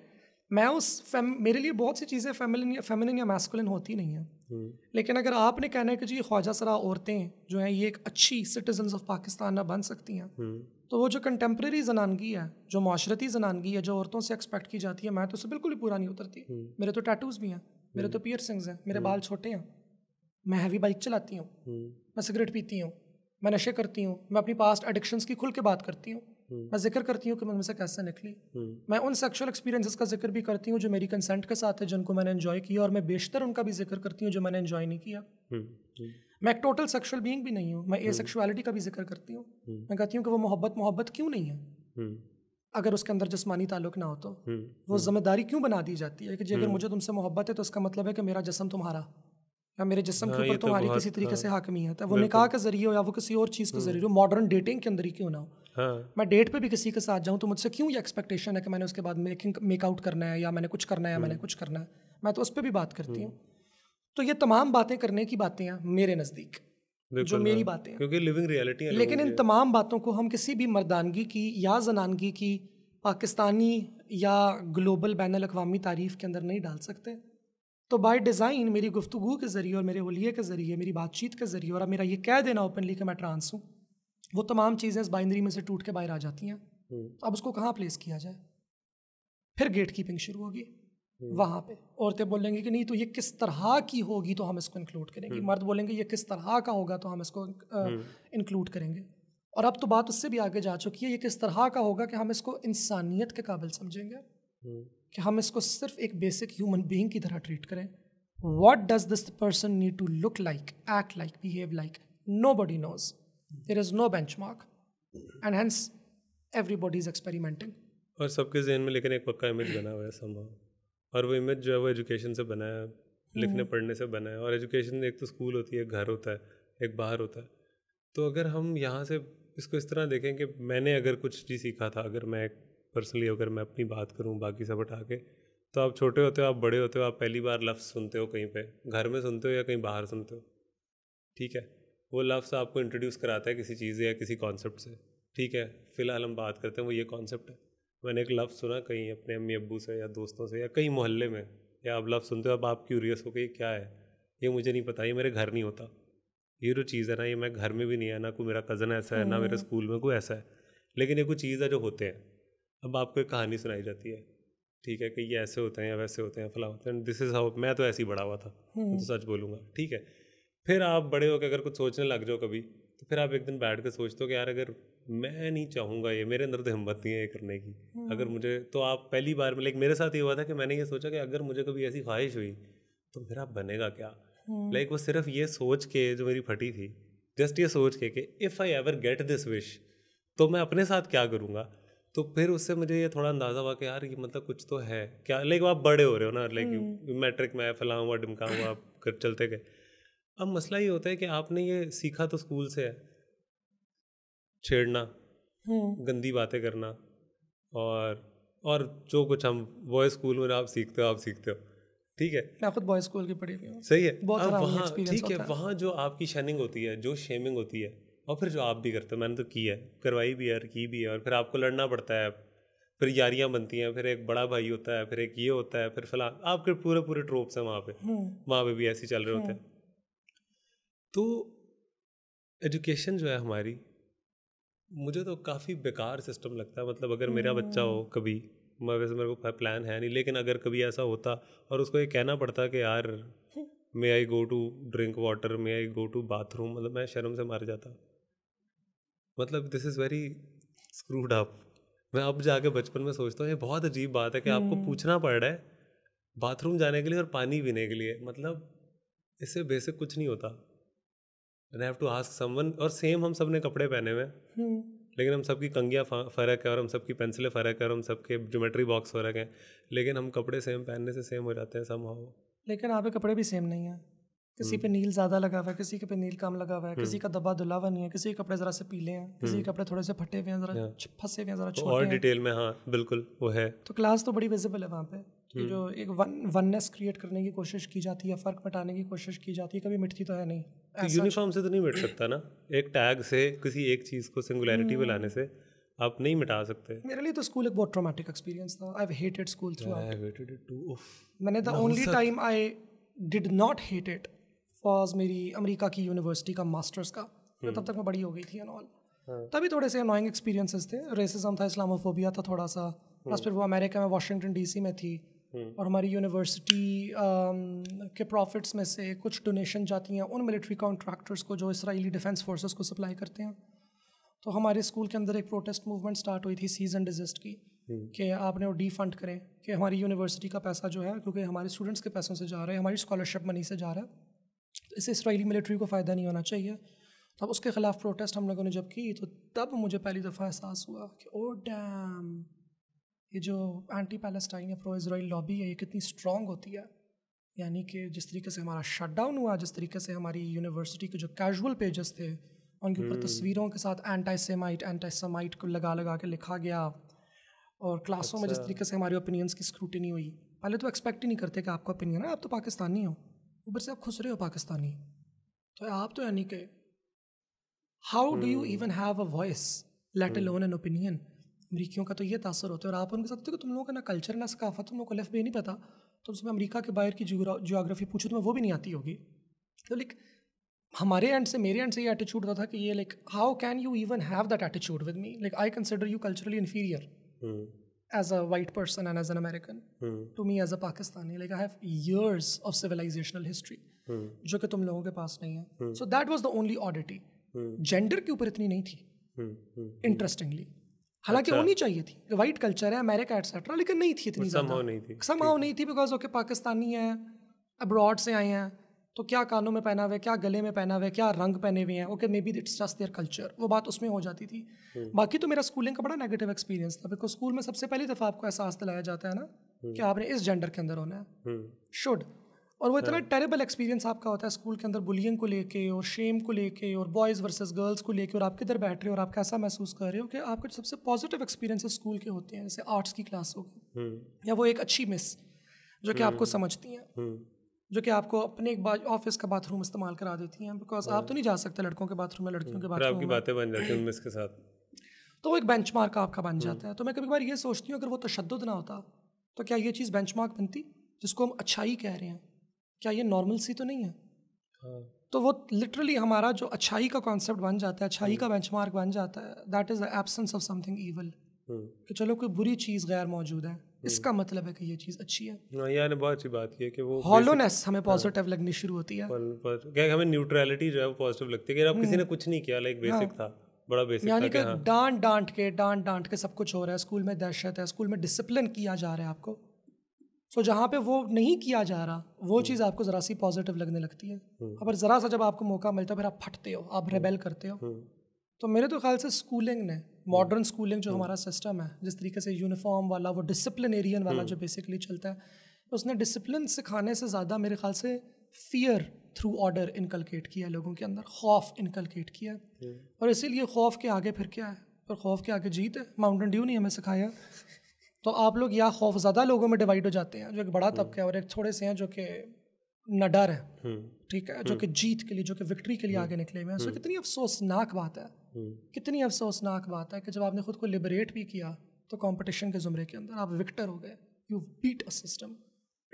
मैं उस फेम मेरे लिए बहुत सी चीज़ें फेमिलिन फैमिलिन या मैस्कुलिन होती नहीं हैं हम्म। लेकिन अगर आपने कहना है कि जी ख्वाजा सरा औरतें जो हैं ये एक अच्छी सिटीजन ऑफ पाकिस्तान ना बन सकती हैं हम्म। तो वो जो कंटेम्प्रेरी जनानगी है जो माशरती जनानगी है जो औरतों से एक्सपेक्ट की जाती है मैं तो उससे बिल्कुल ही पूरा नहीं उतरती हम्म। मेरे तो टैटूज भी हैं मेरे तो सिंग्स हैं मेरे बाल छोटे हैं मैं हैवी बाइक चलाती हूँ मैं सिगरेट पीती हूँ मैं नशे करती हूँ मैं अपनी पास्ट एडिक्शंस की खुल के बात करती हूँ हम्म। मैं जिक्र करती हूँ कि मैं उनसे कैसे निकली हम्म। मैं उन सेक्सुअल एक्सपीरियंसेस का जिक्र भी करती हूँ जो मेरी कंसेंट के साथ है जिनको मैंने इन्जॉय किया और मैं बेशतर उनका भी जिक्र करती हूँ जो मैंने इन्जॉय नहीं किया हम्म, मैं एक टोटल सेक्सुअल बींग भी नहीं हूँ मैं ए सेक्सुअलिटी का भी जिक्र करती हूँ मैं कहती हूँ कि वो मोहब्बत मोहब्बत क्यों नहीं है अगर उसके अंदर जिसमानी ताल्लुक ना हो तो वो जिम्मेदारी क्यों बना दी जाती है कि जी अगर मुझे तुमसे मोहब्बत है तो उसका मतलब है कि मेरा जसम तुम्हारा या मेरे जिसम हाँ, के ऊपर तो तुम्हारी किसी तरीके हाँ। से हाकमी है तो वो निकाह के जरिए हो या वो किसी और चीज़ के जरिए हो मॉडर्न डेटिंग के अंदर ही क्यों ना हो हाँ. मैं डेट पे भी किसी के साथ जाऊँ तो मुझसे क्यों ये एक्सपेक्टेशन है कि मैंने उसके बाद मेकिंग मेकआउट करना है या मैंने कुछ करना है या मैंने हम्म। कुछ करना है मैं तो उस पर भी बात करती हूँ हम्म। तो ये तमाम बातें करने की बातें हैं मेरे नज़दीक जो मेरी हाँ। बातें हैं क्योंकि लिविंग रियलिटी है लेकिन इन तमाम बातों को हम किसी भी मर्दानगी की या जनानगी की पाकिस्तानी या ग्लोबल बैन अवी तारीफ के अंदर नहीं डाल सकते तो बाय डिज़ाइन मेरी गुफ्तु के ज़रिए और मेरे होलिए के ज़रिए मेरी बातचीत के ज़रिए और मेरा ये कह देना ओपनली कि मैं ट्रांस हूँ वो तमाम चीज़ें इस बाइंदरी में से टूट के बाहर आ जाती हैं हम्म। तो अब उसको कहाँ प्लेस किया जाए फिर गेट कीपिंग शुरू होगी हम्म। वहाँ पे औरतें बोलेंगी कि नहीं तो ये किस तरह की होगी तो हम इसको इंक्लूड करेंगे हम्म। मर्द बोलेंगे ये किस तरह का होगा तो हम इसको इंक्लूड करेंगे और अब तो बात उससे भी आगे जा चुकी है ये किस तरह का होगा कि हम इसको इंसानियत के काबिल समझेंगे कि हम इसको सिर्फ एक बेसिक ह्यूमन बींग की तरह ट्रीट करें what does this person need to look like act like behave like nobody knows there is no benchmark and hence everybody is experimenting और सबके जहन में लेकिन एक पक्का इमेज बना हुआ है संभव और वो इमेज जो है वो एजुकेशन से बना है लिखने हम्म। पढ़ने से बना है और एजुकेशन एक तो स्कूल होती है एक घर होता है एक बाहर होता है तो अगर हम यहाँ से इसको इस तरह देखें कि मैंने अगर कुछ भी सीखा था अगर मैं पर्सनली अगर मैं अपनी बात करूँ बाकी सब उठा के तो आप छोटे होते हो आप बड़े होते हो आप पहली बार लफ्ज़ सुनते हो कहीं पे घर में सुनते हो या कहीं बाहर सुनते हो ठीक है वो लफ्ज़ आपको इंट्रोड्यूस कराता है किसी चीज़ या किसी कॉन्सेप्ट से ठीक है फ़िलहाल हम बात करते हैं वो ये कॉन्सेप्ट है मैंने एक लफ्ज़ सुना कहीं अपने अम्मी अबू से या दोस्तों से या कहीं मोहल्ले में या आप लफ्ज़ सुनते हो अब आप क्यूरियस हो कि ये क्या है ये मुझे नहीं पता ये मेरे घर नहीं होता ये जो चीज़ है ना ये मैं घर में भी नहीं है ना कोई मेरा कज़न ऐसा है ना मेरे स्कूल हम्म। में कोई ऐसा है लेकिन ये कुछ चीज़ है जो होते हैं अब आपको एक कहानी सुनाई जाती है ठीक है कि ये ऐसे होते हैं या वैसे होते हैं फला होते हैं दिस इज़ हाउ मैं तो ऐसे ही बड़ा हुआ था हम्म। तो सच बोलूँगा ठीक है फिर आप बड़े होकर अगर कुछ सोचने लग जाओ कभी तो फिर आप एक दिन बैठ कर सोचते हो कि यार अगर मैं नहीं चाहूँगा ये मेरे अंदर तो हिम्मत नहीं है ये करने की अगर हम्म। मुझे तो आप पहली बार में लाइक मेरे साथ ये हुआ था कि मैंने ये सोचा कि अगर मुझे कभी ऐसी ख्वाहिश हुई तो मेरा बनेगा क्या लाइक हम्म। वो सिर्फ ये सोच के जो मेरी फटी थी जस्ट ये सोच के कि if I ever get this wish तो मैं अपने साथ क्या करूँगा तो फिर उससे मुझे ये थोड़ा अंदाजा हुआ कि यार ये मतलब कुछ तो है क्या लाइक आप बड़े हो रहे हो ना लाइक मैट्रिक में फला हुआ डिमका हुआ आप चलते गए अब मसला ये होता है कि आपने ये सीखा तो स्कूल से है छेड़ना हम्म। गंदी बातें करना और और जो कुछ हम बॉय स्कूल में आप सीखते हो आप सीखते हो ठीक है मैं खुद बॉय स्कूल की पढ़ी हुई हूँ सही है बहुत आप वहाँ ठीक है वहाँ जो आपकी शनिंग होती है जो शेमिंग होती है और फिर जो आप भी करते हो मैंने तो की है करवाई भी है और की भी है और फिर आपको लड़ना पड़ता है फिर यारियाँ बनती हैं फिर एक बड़ा भाई होता है फिर एक ये होता है फिर फिलहाल आपके पूरे पूरे ट्रोप्स हैं वहाँ पे हम्म। वहाँ पे भी ऐसे चल रहे हम्म। होते हैं तो एजुकेशन जो है हमारी मुझे तो काफ़ी बेकार सिस्टम लगता है मतलब अगर मेरा बच्चा हो हम्म। कभी मैं वैसे मेरे को प्लान है नहीं लेकिन अगर कभी ऐसा होता और उसको ये कहना पड़ता कि यार may I go to drink water may I go to bathroom मतलब मैं शर्म से मर जाता मतलब this is very screwed up मैं अब जाके बचपन में सोचता हूँ ये बहुत अजीब बात है कि आपको हम्म। पूछना पड़ रहा है बाथरूम जाने के लिए और पानी पीने के लिए मतलब इससे बेसिक कुछ नहीं होता and have to ask someone और सेम हम सब ने कपड़े पहने हुए हम्म। लेकिन हम सबकी कंगियाँ फ़र्क है और हम सबकी पेंसिलें फ़र्क है और हम सबके ज्योमेट्री बॉक्स फ़र्क हैं लेकिन हम कपड़े सेम पहनने से सेम हो जाते हैं सम हाउ लेकिन आपके कपड़े भी सेम नहीं हैं किसी हम्म। पे नील ज़्यादा लगा हुआ है किसी के पे नील कम लगा हुआ है किसी हम्म। का दबा दुला हुआ नहीं है किसी के कपड़े ज़रा से पीले हैं किसी के कपड़े थोड़े से फटे हुए हैं ज़रा हाँ। फंसे हुए हैं ज़रा तो छोटे और डिटेल में हाँ बिल्कुल वो है तो क्लास तो बड़ी विजिबल है वहाँ पर ये जो हम्म। एक वन वननेस क्रिएट करने की कोशिश की जाती है फ़र्क मिटाने की कोशिश की जाती है कभी मिटती तो है नहीं तो यूनिफॉर्म से तो नहीं मिट सकता ना एक टैग से किसी एक चीज़ को सिंगुलैरिटी पे लाने से आप नहीं मिटा सकते मेरे लिए तो स्कूल एक बहुत ट्रोमेटिक एक्सपीरियंस था आई हेटेड स्कूल थ्रू मैंने the only time I did not hate it was मेरी अमेरिका की यूनिवर्सिटी का मास्टर्स का तो तब हम्म। तक मैं बड़ी हो गई थी एंड ऑल हाँ। तभी थोड़े से अनोइंग एक्सपीरियंसेस थे रेसिज्म था इस्लामोफोबिया था थोड़ा सा बस हम्म। फिर वो अमेरिका में वाशिंगटन डीसी में थी हम्म। और हमारी यूनिवर्सिटी um, के प्रॉफिट्स में से कुछ डोनेशन जाती हैं उन मिलिट्री कॉन्ट्रैक्टर्स को जो इसराइली डिफेंस फोर्सेस को सप्लाई करते हैं तो हमारे स्कूल के अंदर एक प्रोटेस्ट मूवमेंट स्टार्ट हुई थी सीज एंड डिजिस्ट की हम्म। कि आपने वो डीफंड करें कि हमारी यूनिवर्सिटी का पैसा जो है क्योंकि हमारे स्टूडेंट्स के पैसों से जा रहा है हमारी स्कॉलरशिप मनी से जा रहा है इससे इसराइली मिलिट्री को फ़ायदा नहीं होना चाहिए तब उसके ख़िलाफ़ प्रोटेस्ट हम लोगों ने जब की तो तब मुझे पहली दफ़ा एहसास हुआ कि ओ oh, डैम ये जो एंटी पैलेस्टाइन या प्रो इसराइल लॉबी है ये कितनी स्ट्रांग होती है यानी कि जिस तरीके से हमारा शटडाउन हुआ जिस तरीके से हमारी यूनिवर्सिटी के जो कैजुअल पेजेस थे उनके ऊपर हम्म। तस्वीरों के साथ एंटी सेमाइट एंटी सेमाइट को लगा लगा के लिखा गया और क्लासों अच्छा। में जिस अच्छा। तरीके से हमारे ओपिनियंस की स्क्रूटनी हुई पहले तो एक्सपेक्ट ही नहीं करते कि आपका ओपिनियन है आप तो पाकिस्तानी हो ऊपर से आप रहे हो पाकिस्तानी तो आप तो यानी कि how do you even have a voice let alone an opinion अमरीकियों का तो ये तासर होता है और आप उनके साथ तो तुम लोगों का ना कल्चर ना सकाफत तुम लोगों को लेफ भी नहीं पता तो उसमें अमरीका के बाहर की जोग्राफी पूछो तुम्हें तो वो भी नहीं आती होगी तो लाइक हमारे एंड से मेरे एंड से ये एटीट्यूड होता था कि ये like how can you even have that attitude with me like I consider you culturally inferior as a white person and as an American to me as a Pakistani like I have years of civilisational history जो कि तुम लोगों के पास नहीं है so that was the only oddity gender के ऊपर इतनी नहीं थी इंटरेस्टिंगली hmm. hmm. hmm. हालांकि अच्छा। होनी चाहिए थी वाइट कल्चर है अमेरिका एटसेट्रा लेकिन नहीं थी इतनी ज्यादा नहीं थी समाव नहीं थी बिकॉज ओके पाकिस्तानी हैं अब्रॉड से आए हैं तो क्या कानों में पहना हुआ है क्या गले में पहना हुआ है क्या रंग पहने हुए हैं okay maybe it's just their culture वो बात उसमें हो जाती थी हम्म। बाकी तो मेरा स्कूलिंग का बड़ा नेगेटिव एक्सपीरियंस था बिकॉज स्कूल में सबसे पहली दफ़ा आपको एहसास दिलाया जाता है ना हम्म। कि आपने इस जेंडर के अंदर होना है शुड हम्म। और वो इतना टेरेबल एक्सपीरियंस आपका होता है स्कूल के अंदर बुलियन को लेके और शेम को लेके और बॉयज़ वर्सेस गर्ल्स को लेके और आप किधर बैठ रहे हो और आप कैसा महसूस कर रहे हो कि आपके सबसे पॉजिटिव एक्सपीरियंस स्कूल के होते हैं जैसे आर्ट्स की क्लास होगी हम्म। या वो एक अच्छी मिस जो कि आपको हम्म। समझती हैं हम्म। जो कि आपको अपने एक ऑफिस का बाथरूम इस्तेमाल करा देती हैं बिकॉज आप तो नहीं जा सकते लड़कों के बाथरूम में लड़कियों के बाथरूम आपकी बातें बन जाती हैं मिस के साथ तो वो एक बेंच मार्क आपका बन जाता है तो मैं कभी कभार ये सोचती हूँ अगर वो तशद ना होता तो क्या ये चीज़ बेंच मार्क बनती जिसको हम अच्छाई कह रहे हैं क्या ये नॉर्मल सी तो नहीं है हाँ। तो वो लिटरली हमारा जो अच्छाई का कॉन्सेप्ट बन जाता है अच्छाई हम्म। का बेंचमार्क बन जाता है that is the absence of something evil कि चलो कोई बुरी चीज़ गैर मौजूद है हम्म। इसका मतलब है कि ये चीज़ अच्छी है हाँ, यार बहुत अच्छी बात है कि वो हॉलोनेस हमें पॉजिटिव हाँ। लगनी शुरू होती है पर, क्या हमें न्यूट्रलिटी जो है वो पॉजिटिव लगती है आप किसी ने हम्म। कुछ नहीं किया लाइक बेसिक था बड़ा बेसिक यानी कि डांट डांट के डांट डांट के सब कुछ हो रहा है स्कूल में दहशत है स्कूल में डिसिप्लिन किया जा रहा है आपको सो so, जहाँ पे वो नहीं किया जा रहा वो हम्म। चीज़ आपको ज़रा सी पॉजिटिव लगने लगती है हम्म। अगर ज़रा सा जब आपको मौका मिलता है फिर आप फटते हो आप रेबेल हम्म। करते हो तो मेरे तो ख्याल से स्कूलिंग ने मॉडर्न स्कूलिंग जो हमारा सिस्टम है जिस तरीके से यूनिफॉर्म वाला वो डिसिप्लिनेरियन वाला जो बेसिकली चलता है उसने डिसिप्लिन सिखाने से ज़्यादा मेरे ख्याल से फियर थ्रू ऑर्डर इनकलकेट किया लोगों के अंदर खौफ इनकलकेट किया और इसीलिए खौफ के आगे फिर क्या है और खौफ के आगे जीत है माउंटेन ड्यू नहीं हमें सिखाया तो आप लोग या ज्यादा लोगों में डिवाइड हो जाते हैं जो एक बड़ा हम्म। तबका है और एक थोड़े से हैं जो कि न डर है हम्म। ठीक है जो हम्म। कि जीत के लिए जो कि विक्ट्री के लिए आगे निकले हुए हैं सो कितनी अफसोसनाक बात है कितनी अफसोसनाक बात है कि जब आपने खुद को लिबरेट भी किया तो कॉम्पटिशन के जुमरे के अंदर आप विक्टर हो गए you beat a system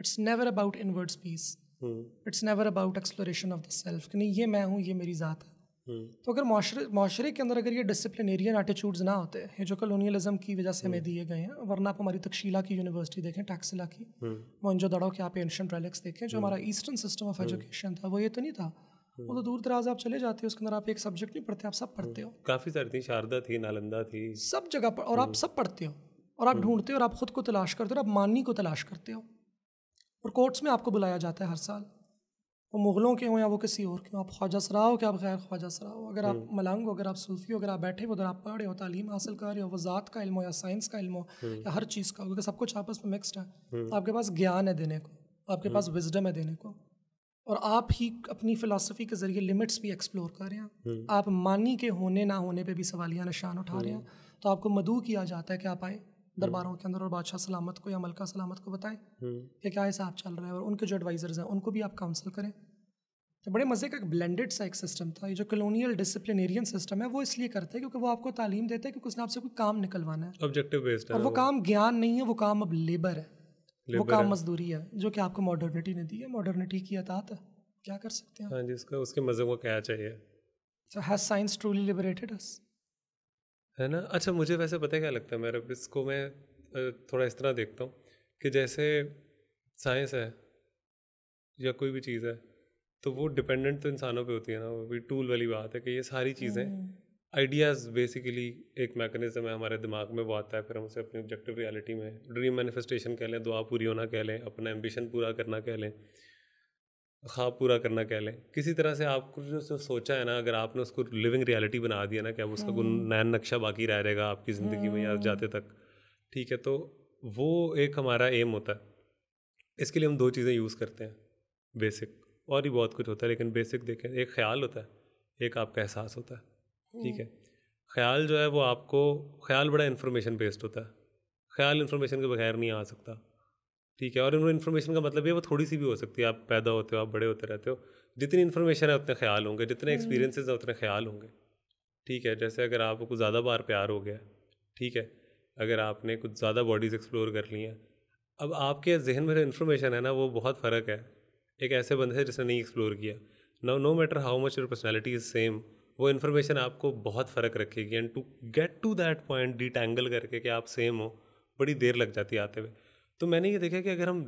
it's never about inwards peace it's never about exploration of the self कि नहीं ये मैं हूँ ये मेरी ज़ात है हम्म। तो अगर माशरे के अंदर अगर ये डिसिप्लिनेरियन एटीट्यूड्स ना होते ये जो कलोनियलिज्म की वजह से हमें हम्म। दिए गए हैं वरना आप हमारी तकशीला की यूनिवर्सिटी देखें टैक्सिला की हम्म। मोहनजो दड़ो के आप एंशंट रेलिक्स देखें जो हमारा ईस्टर्न सिस्टम ऑफ एजुकेशन था वो ये तो नहीं था वो तो दूर दराज आप चले जाते हो उसके अंदर आप एक सब्जेक्ट नहीं पढ़ते आप सब पढ़ते हो काफ़ी सारी थी शारदा थी नालंदा थी सब जगह पर और आप सब पढ़ते हो और आप ढूंढते हो और आप खुद को तलाश करते हो और आप माननी को तलाश करते हो और कोर्ट्स में आपको बुलाया जाता है हर साल वो मुग़लों के हों या वो किसी और के हों आप ख्वाजा सरा हो कि आप गैर ख्वाजा सरा हो अगर आप हम्म। मलंग हो अगर आप सूफ़ी हो अगर आप बैठे हो अगर आप पढ़ रहे हो तालीम हासिल कर रहे हो वज़ात का इल्म हो या साइंस का इल्म हो हम्म। या हर चीज़ का हो क्योंकि सब कुछ आपस में मिक्सड है तो आपके पास ज्ञान है देने को आपके पास विजडम है देने को और आप ही अपनी फ़िलासफ़ी के ज़रिए लिमिट्स भी एक्सप्लोर कर रहे हैं आप मानी के होने ना होने पर भी सवालिया निशान उठा रहे हैं तो आपको मदू किया जाता है कि आप आएँ हम्म। दरबारों के अंदर और बादशाह सलामत को या मलका सलामत को बताएं हम्म। कि क्या हिसाब चल रहा है और उनके जो एडवाइज़र्स हैं उनको भी आप काउंसिल करें तो बड़े मज़े का एक ब्लेंडेड सा एक सिस्टम था ये जो कलोनियल डिसिप्लिनेरियन सिस्टम है वो इसलिए करते हैं क्योंकि वो आपको तालीम देते हैं क्योंकि उसने आपसे कोई काम निकलवाना है ऑब्जेक्टिव बेस्ड और वो काम ज्ञान नहीं है वो काम अब लेबर है वो काम मजदूरी है जो कि आपको मॉडर्निटी ने दी है मॉडर्निटी की अतात है क्या कर सकते हैं हाँ जी उसका उसके मज़े को क्या चाहिए so has science truly liberated us है ना अच्छा मुझे वैसे पता क्या लगता है मेरा इसको मैं थोड़ा इस तरह देखता हूँ कि जैसे साइंस है या कोई भी चीज़ है तो वो डिपेंडेंट तो इंसानों पे होती है ना वो भी टूल वाली बात है कि ये सारी चीज़ें आइडियाज़ हम्म। बेसिकली एक मैकेनिज्म है हमारे दिमाग में वो आता है फिर हम उसे अपनी ऑब्जेक्टिव रियलिटी में ड्रीम मैनिफेस्टेशन कह लें दुआ पूरी होना कह लें अपना एम्बिशन पूरा करना कह लें ख्वाब पूरा करना कह लें किसी तरह से आपको जो सोचा है ना अगर आपने उसको लिविंग रियलिटी बना दिया ना कि अब उसका कोई हम्म। नया नक्शा बाकी रह रहेगा आपकी ज़िंदगी में या जाते तक ठीक है तो वो एक हमारा एम होता है इसके लिए हम दो चीज़ें यूज़ करते हैं बेसिक और भी बहुत कुछ होता है लेकिन बेसिक देखें एक ख्याल होता है एक आपका एहसास होता है ठीक है हम्म। ख्याल जो है वो आपको ख्याल बड़ा इन्फॉर्मेशन बेस्ड होता है ख्याल इन्फॉर्मेशन के बगैर नहीं आ सकता ठीक है और इन इन्फॉर्मेशन का मतलब ये वो थोड़ी सी भी हो सकती है आप पैदा होते हो आप बड़े होते रहते हो जितनी इन्फॉर्मेशन है उतने ख्याल होंगे जितने एक्सपीरियंसेस हम्म। हैं उतने ख्याल होंगे ठीक है जैसे अगर आपको ज़्यादा बार प्यार हो गया ठीक है अगर आपने कुछ ज़्यादा बॉडीज़ एक्सप्लोर कर ली हैं अब आपके जहन में जो इन्फॉर्मेशन है ना वो बहुत फ़र्क है एक ऐसे बंदे से जिसने नहीं एक्सप्लोर किया no no matter how much your personality is same वो इन्फॉर्मेशन आपको बहुत फ़र्क रखेगी and to get to that point detangle करके कि आप सेम हो बड़ी देर लग जाती है आते हुए तो मैंने ये देखा कि अगर हम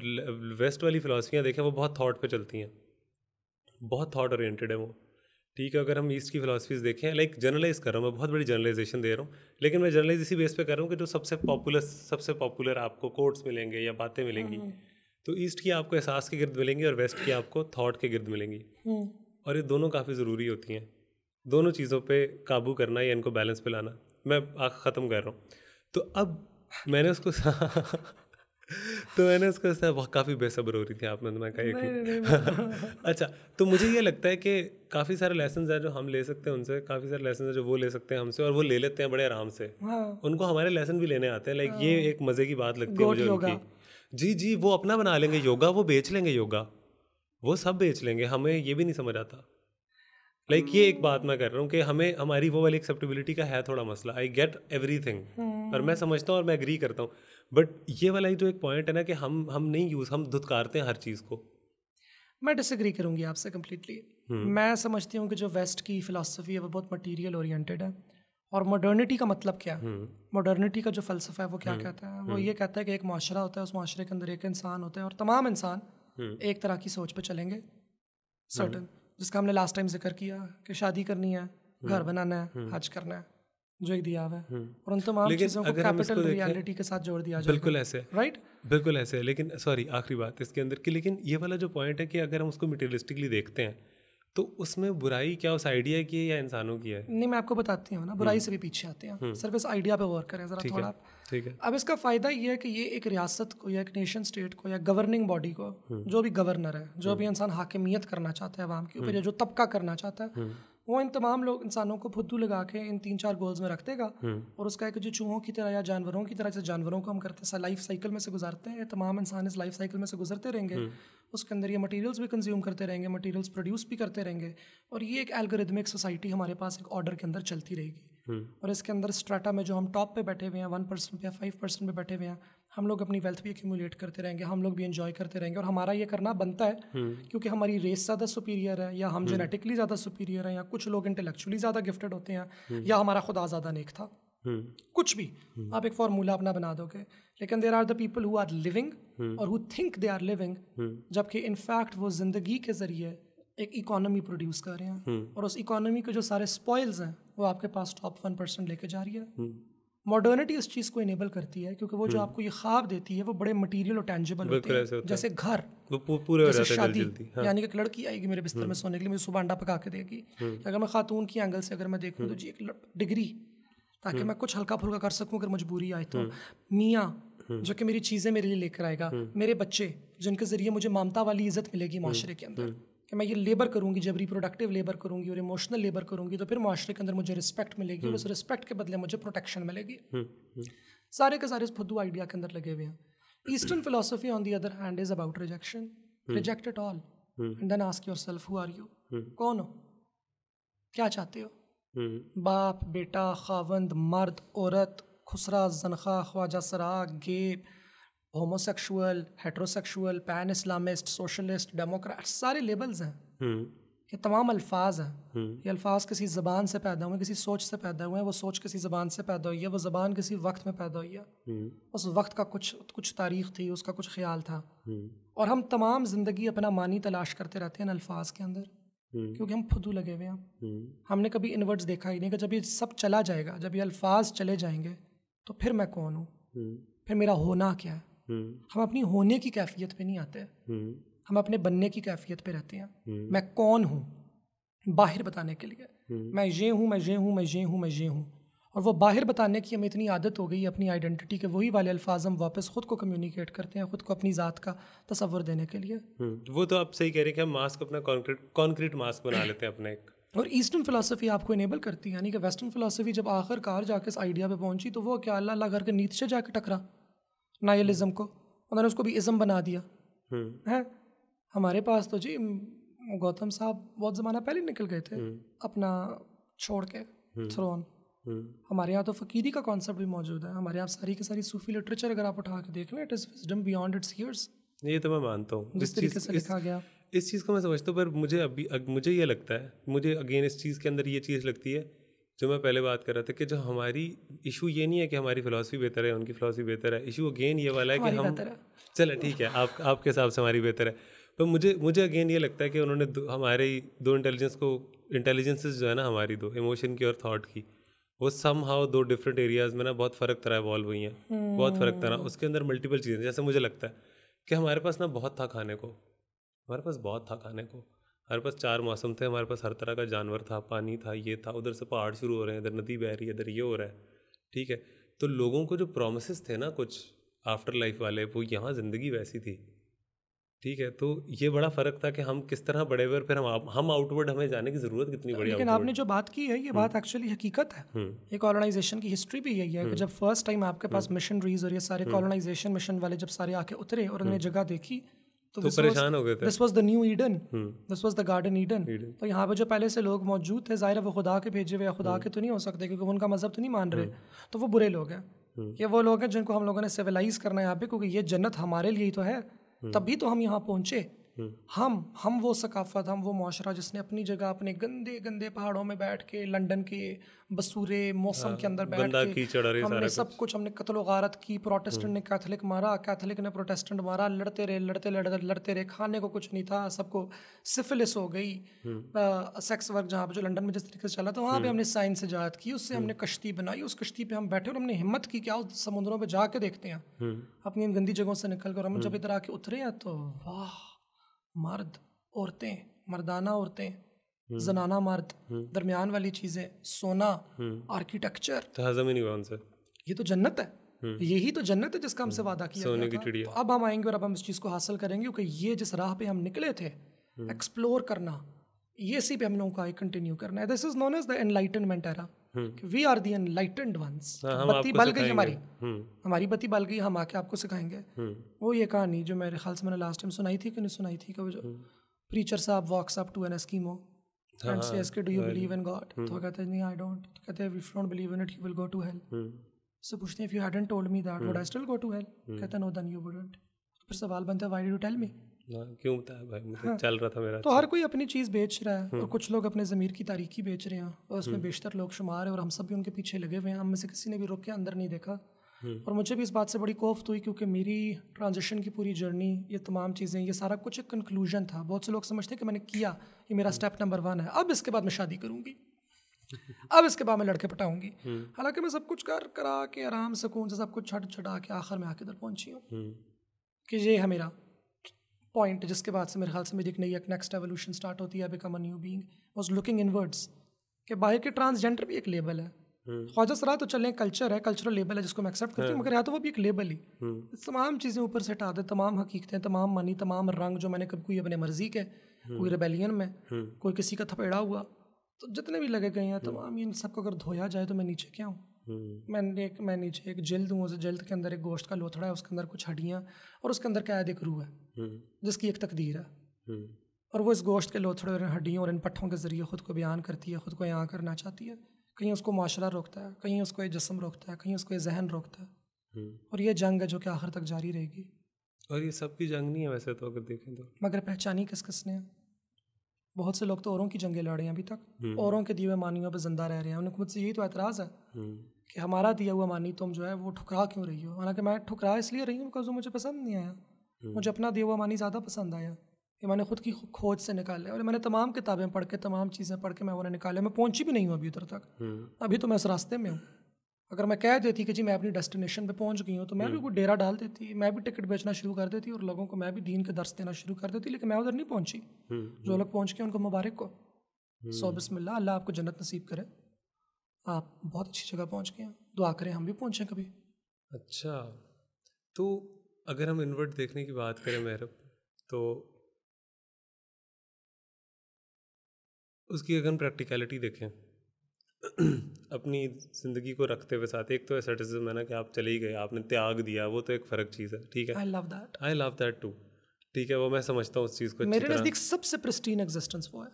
वेस्ट वाली फ़िलासफ़ियाँ देखें वो बहुत थाट पर चलती हैं बहुत थाट ओरिएटेड है वो ठीक है अगर हम ईस्ट की फिलासफीज़ देखें लाइक जर्नलाइज़ कर रहा हूँ मैं बहुत बड़ी जर्नलाइजेशन दे रहा हूँ लेकिन मैं जर्नलाइज इसी बेस पे कर रहा हूँ कि जो सबसे पॉपुलर सबसे पॉपुलर आपको कोट्स मिलेंगे या बातें मिलेंगी हम्म। तो ईस्ट की आपको एहसास के गिर्द मिलेंगी और वेस्ट की आपको थाट के गिर्द मिलेंगी हम्म। और ये दोनों काफ़ी ज़रूरी होती हैं दोनों चीज़ों पर काबू करना या इनको बैलेंस पे लाना मैं आँख ख़त्म कर रहा हूँ तो अब मैंने उसको तो मैंने उसको इस काफ़ी बेसब्र हो रही थी आप तो मैंने कहा एक अच्छा तो मुझे ये लगता है कि काफ़ी सारे लेसन हैं जो हम ले सकते हैं उनसे काफ़ी सारे लेसन हैं जो वो ले सकते हैं हमसे और वो ले लेते हैं बड़े आराम से हाँ। उनको हमारे लेसन भी लेने आते हैं लाइक ये हाँ। एक मज़े की बात लगती है मुझे उनकी जी जी वो अपना बना लेंगे योगा वो बेच लेंगे योगा वो सब बेच लेंगे हमें ये भी नहीं समझ आता लाइक like, ये एक बात मैं कर रहा हूँ कि हमें हमारी वो वाली एक्सेप्टेबिलिटी का है थोड़ा मसला आई गेट एवरी थिंग और मैं समझता हूँ और मैं एग्री करता हूँ बट ये वाला ही जो तो एक पॉइंट है ना कि हम हम नहीं यूज़ हम धुतकारते हैं हर चीज़ को मैं डिसग्री करूँगी आपसे कम्प्लीटली हम्म। मैं समझती हूँ कि जो वेस्ट की फ़िलासफ़ी है वो बहुत मटीरियल ओरिएंटेड है और मॉडर्निटी का मतलब क्या है हम्म। मॉडर्निटी का जो फ़लसफ़ा है वो क्या हम्म। कहता है वो ये कहता है कि एक माशरा होता है उस माशरे के अंदर एक इंसान होता है और तमाम इंसान एक तरह की सोच पर चलेंगे सर्टन जिसका हमने लास्ट टाइम जिक्र किया कि शादी करनी है घर बनाना है हज करना है जो एक दिया हुआ है और उन तमाम चीज़ों को कैपिटल रियलिटी के साथ जोड़ दिया जाए बिल्कुल तो। ऐसे राइट बिल्कुल ऐसे है लेकिन सॉरी आखिरी बात इसके अंदर कि लेकिन ये वाला जो पॉइंट है कि अगर हम उसको मटेरियलिस्टिकली देखते हैं तो उसमें बुराई क्या उस आइडिया की है या इंसानों की है नहीं मैं आपको बताती हूँ ना बुराई हम्म। से भी पीछे आते हैं हम्म। सिर्फ इस आइडिया पे वर्क करें जरा थोड़ा आप ठीक है अब इसका फ़ायदा ये है कि ये एक रियासत को या एक नेशन स्टेट को या गवर्निंग बॉडी को हम्म। जो भी गवर्नर है जो भी इंसान हाकिमियत करना चाहता है अवाम के ऊपर या जो तबका करना चाहता है वो इन तमाम लोग इंसानों को फुद्दू लगा के इन तीन चार गोल्स में रख देगा हम्म। और उसका एक जो चूहों की तरह या जानवरों की तरह से जानवरों को हम करते हैं लाइफ साइकिल में से गुजारते हैं तमाम इंसान इस लाइफ साइकिल में से गुजरते रहेंगे हम्म। उसके अंदर ये मटेरियल्स भी कंज्यूम करते रहेंगे मटेरियल्स प्रोड्यूस भी करते रहेंगे और ये एक एल्गोरिदमिक सोसाइटी हमारे पास एक ऑर्डर के अंदर चलती रहेगी हम्म। और इसके अंदर स्ट्राटा में जो हम टॉप पे बैठे हुए हैं वन परसेंट या फाइव परसेंट पे बैठे हुए हैं हम लोग अपनी वेल्थ भी एक्यूमुलेट करते रहेंगे हम लोग भी इन्जॉय करते रहेंगे और हमारा ये करना बनता है हम्म। क्योंकि हमारी रेस ज़्यादा सुपीरियर है या हम जेनेटिकली ज़्यादा सुपीरियर हैं या कुछ लोग इंटेलेक्चुअली ज़्यादा गिफ्टेड होते हैं हम्म। या हमारा खुदा ज़्यादा नेक था हम्म। कुछ भी आप एक फार्मूला अपना बना दोगे लेकिन there are the people who are living और who think they are living जबकि इनफैक्ट वो जिंदगी के जरिए एक इकोनॉमी प्रोड्यूस कर रहे हैं और उस इकोनॉमी के जो सारे स्पॉयल्स हैं वो आपके पास टॉप वन परसेंट लेके जा रही है मॉडर्निटी इस चीज़ को इनेबल करती है क्योंकि वो जो हम्म। आपको ये ख्वाब देती है वो बड़े मटेरियल और टेंजेबल होते हैं जैसे घर वो पूरे जैसे शादी हाँ। यानी कि एक लड़की आएगी मेरे बिस्तर में हम्म। सोने के लिए मुझे सुबह अंडा पका के देगी हम्म। अगर मैं खातून की एंगल से अगर मैं देखूँ तो जी एक डिग्री ताकि मैं कुछ हल्का फुल्का कर सकूँ अगर मजबूरी आए तो मियाँ जो कि मेरी चीज़ें मेरे लिए लेकर आएगा मेरे बच्चे जिनके ज़रिए मुझे मामता वाली इज्जत मिलेगी माशरे के अंदर कि मैं ये लेबर करूँगी जब रिप्रोडक्टिव लेबर करूँगी और इमोशनल लेबर करूँगी तो फिर माशरे के अंदर मुझे रिस्पेक्ट मिलेगी और उस रिस्पेक्ट हम्म। के बदले मुझे प्रोटेक्शन मिलेगी हम्म, हम्म। सारे के सारे इस फुद्दू आइडिया के अंदर लगे हुए हैं eastern philosophy on the other hand is about rejection reject it all and then ask yourself are you कौन हो क्या चाहते हो बाप बेटा खावंद मर्द औरत खुसरा जनखा ख्वाजा सरा gay homosexual heterosexual pan Islamist socialist democrat सारे लेबल्स हैं हम्म। ये तमाम अल्फाज हैं हम्म। ये अल्फाज किसी ज़बान से पैदा हुए किसी सोच से पैदा हुए हैं वो सोच किसी ज़बान से पैदा हुई है वो ज़बान किसी वक्त में पैदा हुई है हम्म। उस वक्त का कुछ कुछ तारीख थी उसका कुछ ख्याल था और हम तमाम ज़िंदगी अपना मानी तलाश करते रहते हैं अल्फाज के अंदर क्योंकि हम फुदू लगे हुए हैं हमने कभी इनवर्ड्स देखा ही नहीं कि जब ये सब चला जाएगा जब ये अल्फाज चले जाएंगे तो फिर मैं कौन हूँ फिर मेरा होना क्या है हम्म। हम अपनी होने की कैफियत पे नहीं आते हम्म। हम अपने बनने की कैफियत पे रहते हैं हम्म। मैं कौन हूँ बाहर बताने के लिए मैं ये हूँ मैं ये हूँ मैं ये हूँ मैं ये हूँ और वो बाहर बताने की हमें इतनी आदत हो गई अपनी आइडेंटिटी के वही वाले अल्फाज हम वापस ख़ुद को कम्युनिकेट करते हैं ख़ुद को अपनी ज़ात का तस्वर देने के लिए वो तो आप सही कह रहे हैं कि हम मास्क अपना कॉन्क्रीट कॉन्क्रीट मास्क बना लेते हैं अपने एक और ईस्टर्न फिलासफी आपको इनेबल करती है यानी कि वेस्टर्न फिलासफी जब आखिरकार जाकर इस आइडिया पर पहुंची तो वो क्या अल्लाह अल्लाह करके नीचे जाकर टकरा नायलिज्म को उन्होंने उसको भी इज़म बना दिया हम्म। है हमारे पास तो जी गौतम साहब बहुत ज़माना पहले निकल गए थे हम्म। अपना छोड़ के हम्म। थ्रोन हमारे यहाँ तो फ़कीरी का कॉन्सेप्ट भी मौजूद है हमारे यहाँ सारी की सारी सूफी लिटरेचर अगर आप उठा के देख लें it is wisdom beyond its years ये तो मैं मानता हूँ जिस तरीके से लिखा गया इस चीज़ को मैं समझता हूँ पर मुझे अभी मुझे ये लगता है मुझे अगेन इस चीज़ के अंदर ये चीज़ लगती है जो मैं पहले बात कर रहा था कि जो हमारी इशू ये नहीं है कि हमारी फ़िलासफी बेहतर है उनकी फ़िलासफ़ी बेहतर है इशू अगेन ये वाला है कि हम चलो ठीक है आप आपके हिसाब से हमारी बेहतर है पर मुझे मुझे अगेन ये लगता है कि उन्होंने हमारे दो इंटेलिजेंस को इंटेलिजेंसेस जो है ना हमारी दो इमोशन की और थाट की वो सम हाउ दो डिफरेंट एरियाज में ना बहुत फ़र्क तरह इवॉल्व हुई हैं बहुत फ़र्क हम्म। तरह उसके अंदर मल्टीपल चीज़ें जैसे मुझे लगता है कि हमारे पास ना बहुत था खाने को हमारे पास बहुत था खाने को हमारे पास चार मौसम थे हमारे पास हर तरह का जानवर था पानी था ये था उधर से पहाड़ शुरू हो रहे हैं इधर नदी बह रही है इधर ये हो रहा है ठीक है तो लोगों को जो प्रोमिस थे ना कुछ आफ्टर लाइफ वाले वो यहाँ ज़िंदगी वैसी थी ठीक है तो ये बड़ा फर्क था कि हम किस तरह बड़े हुए और फिर हम हम आउटवर्ड हमें जाने की जरूरत कितनी बड़ी लेकिन आपने जो बात की है ये बात एक्चुअली हम्म। हकीकत है ये हम्म। कॉलोनाइजेशन की हिस्ट्री भी यही है कि हम्म। जब फर्स्ट टाइम आपके पास मिशनरीज और ये सारे कॉलोनाइजेशन मिशन वाले जब सारे आके उतरे और उन्होंने जगह देखी तो, तो परेशान हो गए थे this was the new Eden this was the garden Eden तो यहाँ पे जो पहले से लोग मौजूद थे ज़ाहिर है वो खुदा के भेजे हुए या खुदा के हम्म। तो नहीं हो सकते क्योंकि उनका मज़हब तो नहीं मान रहे हम्म। तो वो बुरे लोग हैं हम्म। ये वो लोग हैं जिनको हम लोगों ने सिविलाइज करना है यहाँ पे क्योंकि ये जन्नत हमारे लिए ही तो है तभी तो हम यहाँ पहुंचे हम्म। हम हम वो सकाफत हम वो माशरा जिसने अपनी जगह अपने गंदे गंदे पहाड़ों में बैठ के लंदन के बसूरे मौसम के हाँ, अंदर बैठ के हमने सब कुछ हमने कत्ल गारत की प्रोटेस्टेंट ने हम्म। कैथलिक मारा कैथलिक ने प्रोटेस्टेंट मारा लड़ते रहे लड़ते लड़ते लड़ते रहे खाने को कुछ नहीं था सबको सिफिलिस हो गई हम्म। सेक्स वर्क जहाँ पे जो लंडन में जिस तरीके से चला था वहाँ पे हमने साइंस से जहाद की उससे हमने कश्ती बनाई उस कश्ती पे हम बैठे और हमने हिम्मत की क्या समुद्रों पर जाके देखते हैं अपनी इन गंदी जगहों से निकल कर हम जब इधर आके उतरे हैं तो वाह मर्द औरतें मर्दाना औरतें हम्म। जनाना मर्द हम्म। दरमियान वाली चीजें सोना हम्म। आर्किटेक्चर ये तो जन्नत है यही तो जन्नत है जिसका हमसे वादा किया सोने की चिड़िया तो अब हम आएंगे और अब हम इस चीज़ को हासिल करेंगे क्योंकि ये जिस राह पे हम निकले थे एक्सप्लोर करना ये सी पे हम लोगों का कंटिन्यू करना है this is known as the enlightenment era we are the enlightened ones बत्ती बल गई हमारी हम्म। हमारी बत्ती बल गई हम आके आपको सिखाएंगे हम्म। वो ये कहानी जो मेरे ख्याल से मैंने लास्ट टाइम सुनाई थी कि नहीं सुनाई थी कि वो जो प्रीचर हम्म। साहब walks up to an Eskimo and say says do you believe in God तो वो कहते हैं नहीं आई डोंट तो कहते हैं we don't believe in it it will go to hell so पूछते हैं if you hadn't told me that would I still go to hell कहता नो देन यू वुडंट फिर सवाल बनता है why do you tell me क्यों बताया भाई मुझे हाँ, चल रहा था मेरा तो हर अच्छा। कोई अपनी चीज़ बेच रहा है और हम्म। कुछ लोग अपने ज़मीर की तारीखी बेच रहे हैं और उसमें हम्म। बेशतर लोग शुमार है और हम सब भी उनके पीछे लगे हुए हैं हम में से किसी ने भी रुक के अंदर नहीं देखा हम्म। और मुझे भी इस बात से बड़ी कोफ्त हुई क्योंकि मेरी ट्रांजेक्शन की पूरी जर्नी ये तमाम चीज़ें ये सारा कुछ एक कंक्लूजन था बहुत से लोग समझते हैं कि मैंने किया ये मेरा स्टेप नंबर वन है अब इसके बाद मैं शादी करूँगी अब इसके बाद मैं लड़के पटाऊंगी हालांकि मैं सब कुछ कर करा के आराम सकून से सब कुछ छट छटा के आखिर में आके इधर पहुंची हूँ कि ये है मेरा पॉइंट जिसके बाद से मेरे ख्याल से मेरी एक नई एक नेक्स्ट एवोल्यूशन स्टार्ट होती है become a new being was looking inwards के बाहर के ट्रांसजेंडर भी एक लेबल है हम्म। ख्वाजा सरा तो चलें कल्चर है कल्चरल लेबल है जिसको मैं एक्सेप्ट करती हूँ हम्म। मगर या तो वो भी एक लेबल ही हम्म। तमाम चीज़ें ऊपर से हटा दे तमाम हकीकतें तमाम मनी तमाम रंग जो मैंने कभी कोई अपने मर्जी के कोई रेबेलियन में कोई किसी का थपेड़ा हुआ तो जितने भी लगे गए हैं तमाम इन सबको अगर धोया जाए तो मैं नीचे क्या हूँ हम्म। मैंने एक मैं नीचे एक जल्द हूँ उस जल्द के अंदर एक गोश्त का लोथड़ा है उसके अंदर कुछ हड्डियाँ और उसके अंदर कैद एक रूह है हम्म। जिसकी एक तकदीर है हम्म। और वो इस गोश्त के लोथड़े और हड्डियों और इन पट्ठों के ज़रिए ख़ुद को बयान करती है ख़ुद को यहाँ करना चाहती है कहीं उसको माशरा रोकता है कहीं उसको ये जसम रोकता है कहीं उसको ये जहन रोकता है और ये जंग है जो कि आखिर तक जारी रहेगी और ये सबकी जंग नहीं है वैसे तो अगर देखें तो मगर पहचानी किस किसने है बहुत से लोग तो औरों की जंगें लड़ रहे हैं अभी तक हम्म। औरों के दिए हुए मानियों पर जिंदा रह रहे हैं उनको मुझसे यही तो एतराज़ है हम्म। कि हमारा दिया हुआ मानी तुम जो है वो ठुकरा क्यों रही हो हालांकि मैं ठुकरा इसलिए रही हूँ बिकॉज वो मुझे पसंद नहीं आया हम्म। मुझे अपना दिया हुआ मानी ज़्यादा पसंद आया कि मैंने खुद की खोज से निकाले और मैंने तमाम किताबें पढ़ के तमाम चीज़ें पढ़ के मैं उन्हें निकाले मैं पहुंची भी नहीं हूँ अभी उधर तक अभी तो मैं उस रास्ते में हूँ अगर मैं कह देती कि जी मैं अपनी डेस्टिनेशन पे पहुंच गई हूँ तो मैं भी हम्म। कोई डेरा डाल देती मैं भी टिकट बेचना शुरू कर देती और लोगों को मैं भी दीन के दर्श देना शुरू कर देती लेकिन मैं उधर नहीं पहुंची हम्म, जो हम्म। लोग पहुंच गए उनको मुबारक को सो अल्लाह आपको जन्नत नसीब करे आप बहुत अच्छी जगह पहुँच गए हैं दुआ करें हम भी पहुँचें कभी अच्छा तो अगर हम इन्वर्ट देखने की बात करें मेहरब तो उसकी अगर प्रैक्टिकलिटी देखें अपनी जिंदगी को रखते हुए साथ एक तो एसेटिज्म है ना कि आप चले ही गए आपने त्याग दिया वो तो एक फर्क चीज़ है ठीक है I love that I love that too ठीक है वो मैं समझता हूँ उस चीज़ को मेरे नज़दीक सबसे प्रिस्टीन एग्जिस्टेंस वो है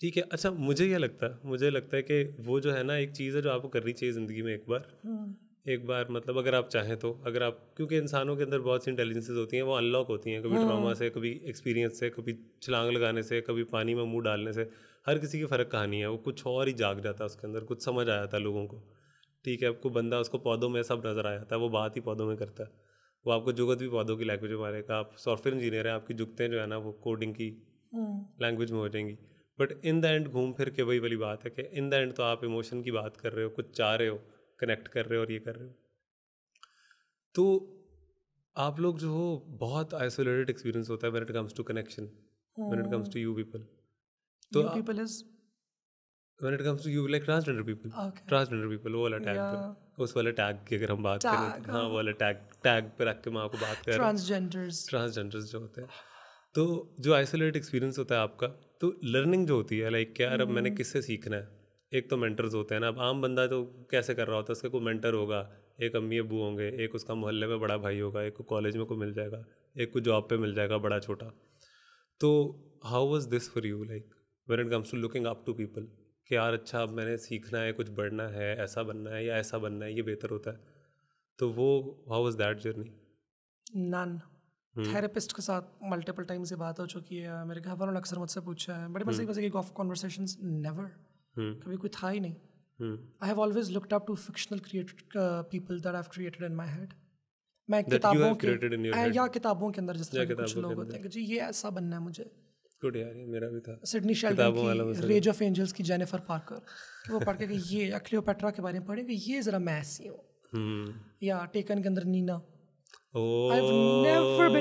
ठीक है अच्छा मुझे ये लगता है मुझे लगता है कि वो जो है ना एक चीज़ है जो आपको करनी चाहिए ज़िंदगी में एक बार हम्म। एक बार मतलब अगर आप चाहें तो अगर आप क्योंकि इंसानों के अंदर बहुत सी इंटेलिजेंसेज होती हैं वो अनलॉक होती हैं कभी ड्रामा हम्म। से कभी एक्सपीरियंस से कभी छलांग लगाने से कभी पानी में मुंह डालने से हर किसी की फ़र्क कहानी है वो कुछ और ही जाग जाता है उसके अंदर कुछ समझ आ जाता है लोगों को ठीक है आपको बंदा उसको पौधों में सब नज़र आ जाता है वो बात ही पौधों में करता है वो आपको जुगत भी पौधों की लैंग्वेज में मारेगा आप सॉफ्टवेयर इंजीनियर हैं आपकी जुगतें जो है ना वो कोडिंग की लैंग्वेज हम्म। में हो जाएंगी बट इन द एंड घूम फिर के वही वाली बात है कि इन द एंड तो आप इमोशन की बात कर रहे हो कुछ चाह रहे हो कनेक्ट कर रहे हो और ये कर रहे हो तो आप लोग जो हो बहुत आइसोलेटेड एक्सपीरियंस होता है when it comes to connection when it comes to you people तो new people is when it comes to you like transgender people transgender people वो वाला टैग yeah. तो, उस वाले टैग की अगर हम बात tag, करें तो, हाँ, हाँ वो वाला टैग टैग पे रख के मैं आपको बात कर ट्रांसजेंडर्स ट्रांसजेंडर्स जो होते हैं तो जो आइसोलेट एक्सपीरियंस होता है आपका तो लर्निंग जो होती है लाइक क्या यार अब मैंने mm-hmm. किससे सीखना है एक तो मेंटर्स होते हैं ना अब आम बंदा तो कैसे कर रहा होता है उसका कोई मेंटर होगा एक अम्मी अबू होंगे एक उसका मोहल्ले में बड़ा भाई होगा एक को कॉलेज में को मिल जाएगा एक को जॉब पे मिल जाएगा बड़ा छोटा तो how was this for you like when it comes to looking up to people कि यार अच्छा अब मैंने सीखना है कुछ बढ़ना है ऐसा बनना है या ऐसा बनना है ये बेहतर होता है तो वो हाउ वॉज दैट जर्नी नन थेरेपिस्ट के साथ मल्टीपल टाइम से बात हो चुकी है मेरे घर वालों ने अक्सर मुझसे पूछा है बड़े मजे hmm. मजे की गॉफ कॉन्वर्सेशन नेवर कभी कोई था ही नहीं I have always looked up to fictional created people that have created in my head मैं किताबों के या किताबों के अंदर जिस तरह कुछ लोग होते हैं कि जी ये ऐसा बनना है मुझे गुड यार ये मेरा भी था सिडनी शेल्डन की रेज ऑफ एंजल्स की जेनिफर पार्कर वो पढ़ के ये के बारे में पढ़े कि ये जरा हो हम्म। या टेकन के अंदर नीना यार. और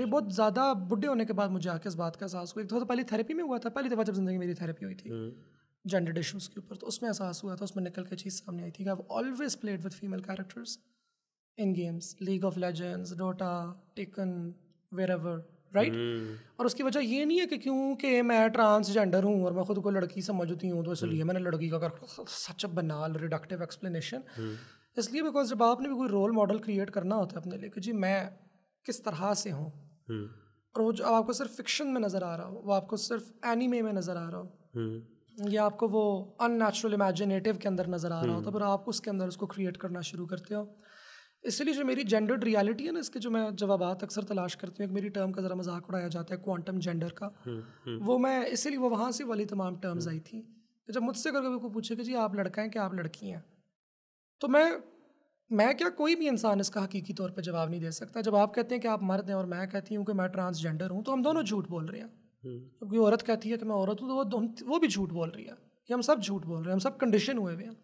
ये बहुत ज़्यादा बुढ़े होने के बाद मुझे आके इस बात का एहसास हुआ एक थोड़ा पहले थेरेपी में हुआ था पहली दफ़ा जब जिंदगी मेरी थेरेपी हुई थी जेंडर हम्म। इशूज़ के ऊपर तो उसमें एहसास हुआ था उसमें निकल के चीज़ सामने आई थी always played with female characters in games League of Legends Dota taken ever right hmm. और उसकी वजह ये नहीं है कि क्योंकि मैं ट्रांसजेंडर हूँ और मैं खुद को लड़की समझती हूँ तो इसलिए hmm. मैंने लड़की का कर सच अ बनाल रिडक्टिव एक्सप्लेनेशन इसलिए बिकॉज जब आपने भी कोई रोल मॉडल क्रिएट करना होता है अपने लिए कि जी मैं किस तरह से हूँ hmm. और वो जो आपको सिर्फ फिक्शन में नज़र आ रहा हो वो आपको सिर्फ एनिमे में नज़र आ रहा हो या आपको वो अननेचुरल इमेजिनेटिव के अंदर नज़र आ रहा हो तो फिर आप उसके अंदर उसको क्रिएट करना शुरू करते हो इसलिए जो मेरी जेंडर्ड रियलिटी है ना इसके जो मैं जवाब अक्सर तलाश करती हूँ एक मेरी टर्म का ज़रा मजाक उड़ाया जाता है क्वांटम जेंडर का हम्म, हम्म। वो मैं इसीलिए वो वहाँ से वाली तमाम टर्म्स आई थी जब मुझसे अगर कभी को पूछे कि जी आप लड़का हैं कि आप लड़की हैं तो मैं मैं क्या कोई भी इंसान इसका हकीकी तौर पर जवाब नहीं दे सकता जब आप कहते हैं कि आप मर्द हैं और मैं कहती हूँ कि मैं ट्रांसजेंडर हूँ तो हम दोनों झूठ बोल रहे हैं हम्म। जब कोई औरत कहती है कि मैं औरत हूँ तो वो वो भी झूठ बोल रही है कि हम सब झूठ बोल रहे हैं हम सब कंडीशन हुए हुए हैं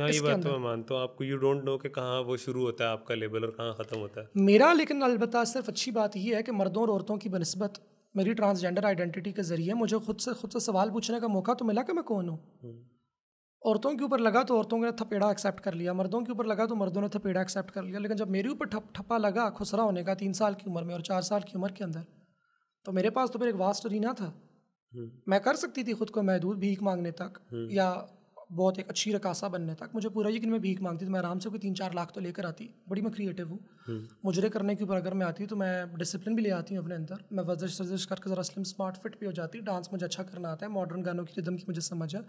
हाँ ये बात तो मैं मानता हूँ आपको यू डोंट नो कि कहाँ वो शुरू होता है आपका लेबल और कहाँ ख़त्म होता है मेरा लेकिन अलबत् सिर्फ अच्छी बात यह है कि मर्दों और औरतों की बनस्बत मेरी ट्रांसजेंडर आइडेंटिटी के ज़रिए मुझे खुद से खुद से सवाल पूछने का मौका तो मिला कि मैं कौन हूँ हम्म। औरतों के ऊपर लगा तो औरतों ने थपेड़ा एक्सेप्ट कर लिया मर्दों के ऊपर लगा तो मर्दों ने थपेड़ा एक्सेप्ट कर लिया लेकिन जब मेरे ऊपर ठप ठप्पा लगा खुसरा होने का तीन साल की उम्र में और चार साल की उम्र के अंदर तो मेरे पास तो फिर एक वास्ट रीना था हम्म। मैं कर सकती थी खुद को महदूद भीख मांगने तक हम्म। या बहुत एक अच्छी रकासा बनने तक मुझे पूरा यकीन मैं भीख मांगती तो मैं आराम से कोई तीन चार लाख तो लेकर आती बड़ी मैं क्रिएटिव हूँ हम्म। मुजरे करने के ऊपर अगर मैं आती तो मैं डिसिप्लिन भी ले आती हूँ अपने अंदर मैं वर्जिश वर्जिश करके ज़रा स्लिम स्मार्ट फिट भी हो जाती डांस मुझे अच्छा करना आता है मॉडर्न गानों की रिदम की मुझे समझ है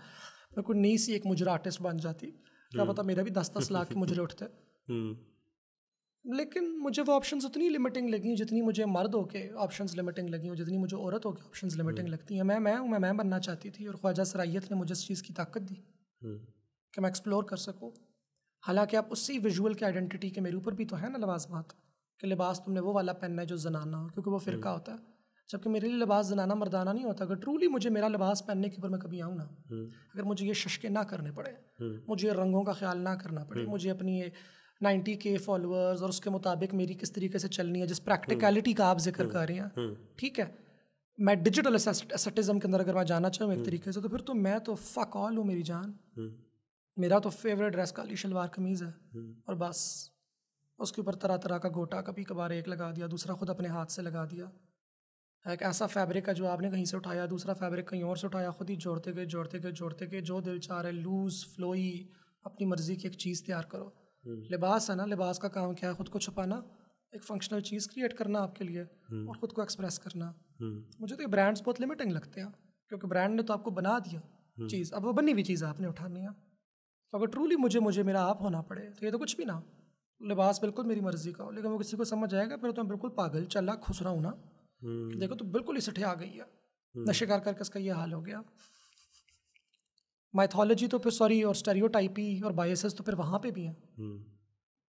मैं कोई नई सी एक मुजरा आर्टिस्ट बन जाती क्या हम्म। पता मेरा भी दस दस लाख के मुजरे उठते हम्म। लेकिन मुझे वो ऑप्शन उतनी लिमिटिंग लगी जितनी मुझे मर्द होके ऑप्शन लिमिटिंग लगी और जितनी मुझे औरत होकर ऑप्शन लिमिटिंग लगती हैं मैं मैं हूँ मैं मैं बनना चाहती थी और ख्वाजा सराइत ने मुझे इस चीज़ की ताकत दी हम्म। कि मैं एक्सप्लोर कर सकूँ हालांकि आप उसी विजुअल की आइडेंटिटी के मेरे ऊपर भी तो है ना लबाजमात कि लिबास तुमने वो वाला पहनना है जो जनाना हो क्योंकि वो फ़िरका हम्म। होता है जबकि मेरे लिए लिबास जनाना मर्दाना नहीं होता अगर ट्रूली मुझे मेरा लिबास पहनने के ऊपर मैं कभी आऊँ ना हम्म। अगर मुझे ये शशके ना करने पड़े मुझे रंगों का ख्याल ना करना पड़े मुझे अपनी ये नाइन्टी के फॉलोअर्स और उसके मुताबिक मेरी किस तरीके से चलनी है जिस प्रैक्टिकलिटी का आप जिक्र कर रहे हैं ठीक है मैं डिजिटल एसेटिज्म के अंदर अगर मैं जाना चाहूँ एक हम्म। तरीके से तो फिर तो मैं तो फक ऑल हूँ मेरी जान हम्म। मेरा तो फेवरेट ड्रेस काली शलवार कमीज़ है हम्म। और बस उसके ऊपर तरह तरह का गोटा कभी कभार एक लगा दिया दूसरा खुद अपने हाथ से लगा दिया एक ऐसा फैब्रिक है जो आपने कहीं से उठाया दूसरा फैब्रिक कहीं और से उठाया खुद ही जोड़ते गए जोड़ते गए जोड़ते गए जो दिल चाह रहे लूज फ्लोई अपनी मर्जी की एक चीज़ तैयार करो लिबास है ना लिबास का काम क्या है खुद को छुपाना एक फंक्शनल चीज़ क्रिएट करना आपके लिए और ख़ुद को एक्सप्रेस करना हम्म। मुझे तो ये ब्रांड्स बहुत लिमिटिंग लगते हैं क्योंकि ब्रांड ने तो आपको बना दिया हम्म। चीज़ अब वो बनी हुई चीज़ आपने उठानी है तो अगर ट्रूली मुझे मुझे मेरा आप होना पड़े तो ये तो कुछ भी ना लिबास बिल्कुल मेरी मर्जी का हो लेकिन वो किसी को समझ आएगा फिर तो मैं बिल्कुल पागल चला रहा हूँ ना हम्म। देखो तो बिल्कुल ही सठे आ गई है नशे कर करके इसका ये हाल हो गया माइथोलॉजी तो फिर सॉरी और स्टेरियोटाइपी और बायसेस तो फिर वहाँ पे भी हैं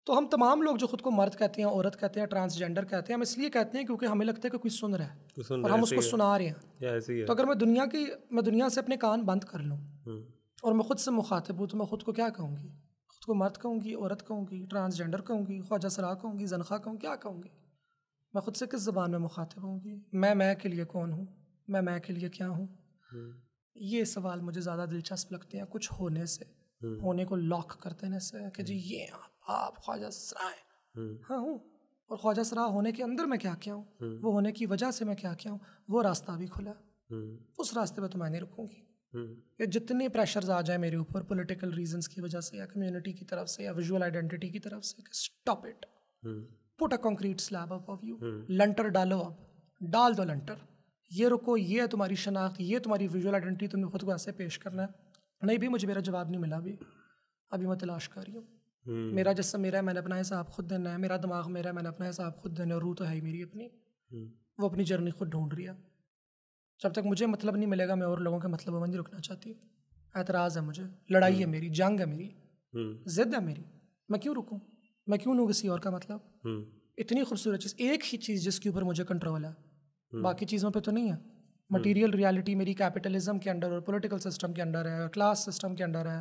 तो हम तमाम लोग जो खुद को मर्द कहते हैं औरत कहते हैं ट्रांसजेंडर कहते हैं हम इसलिए कहते हैं क्योंकि हमें लगता है कि कोई सुन रहा है सुन और हम उसको सुना रहे हैं तो अगर मैं दुनिया की मैं दुनिया से अपने कान बंद कर लूँ हम्म। और मैं खुद से मुखातिब हूँ तो मैं खुद को क्या कहूँगी खुद को मर्द कहूँगी औरत कहूँगी ट्रांसजेंडर कहूँगी ख्वाजा सरा कहूँगी जनखा कहूँ क्या कहूँगी मैं खुद से किस ज़बान में मुखातिब होंगी मैं मैं के लिए कौन हूँ मैं मैं के लिए क्या हूँ हम्म। ये सवाल मुझे ज़्यादा दिलचस्प लगते हैं कुछ होने से हम्म। होने को लॉक कर देने से कि जी ये आप आप ख्वाजा सराय हम्म। हाँ हूँ और ख्वाजा सरा होने के अंदर मैं क्या क्या हूँ हम्म। वो होने की वजह से मैं क्या क्या हूँ वो रास्ता भी खुला हम्म। उस रास्ते पर तो मैं नहीं रुकूंगी ये जितने प्रेशर्स आ जाए मेरे ऊपर पॉलिटिकल रीजंस की वजह से या कम्युनिटी की तरफ से या विजुअल आइडेंटिटी की तरफ से stop it put a concrete slab up of you लंटर डालो अब डाल दो लंटर ये रुको ये तुम्हारी शनाख्त ये तुम्हारी विजुअल आइडेंटिटी तुमने खुद को ऐसे पेश करना है नहीं भी मुझे मेरा जवाब नहीं मिला अभी अभी मैं तलाश कर रही हूँ हम्म। मेरा जस्सा मेरा है मैंने अपना हिसाब खुद देना है मेरा दिमाग मेरा है मैंने अपना हिसाब खुद देना है रूह तो है ही मेरी अपनी हम्म। वो अपनी जर्नी खुद ढूंढ रही है जब तक मुझे मतलब नहीं मिलेगा मैं और लोगों के मतलब नहीं रुकना चाहती एतराज़ है मुझे लड़ाई है हम्म। मेरी जंग है मेरी जिद है मेरी मैं क्यों रुकूँ मैं क्यों लूँ किसी और का मतलब इतनी खूबसूरत चीज़ एक ही चीज़ जिसके ऊपर मुझे कंट्रोल है बाकी चीज़ों पर तो नहीं है मटीरियल रियलिटी मेरी कैपिटलिज्म के अंडर और पोलिटिकल सिस्टम के अंडर है क्लास सिस्टम के अंडर है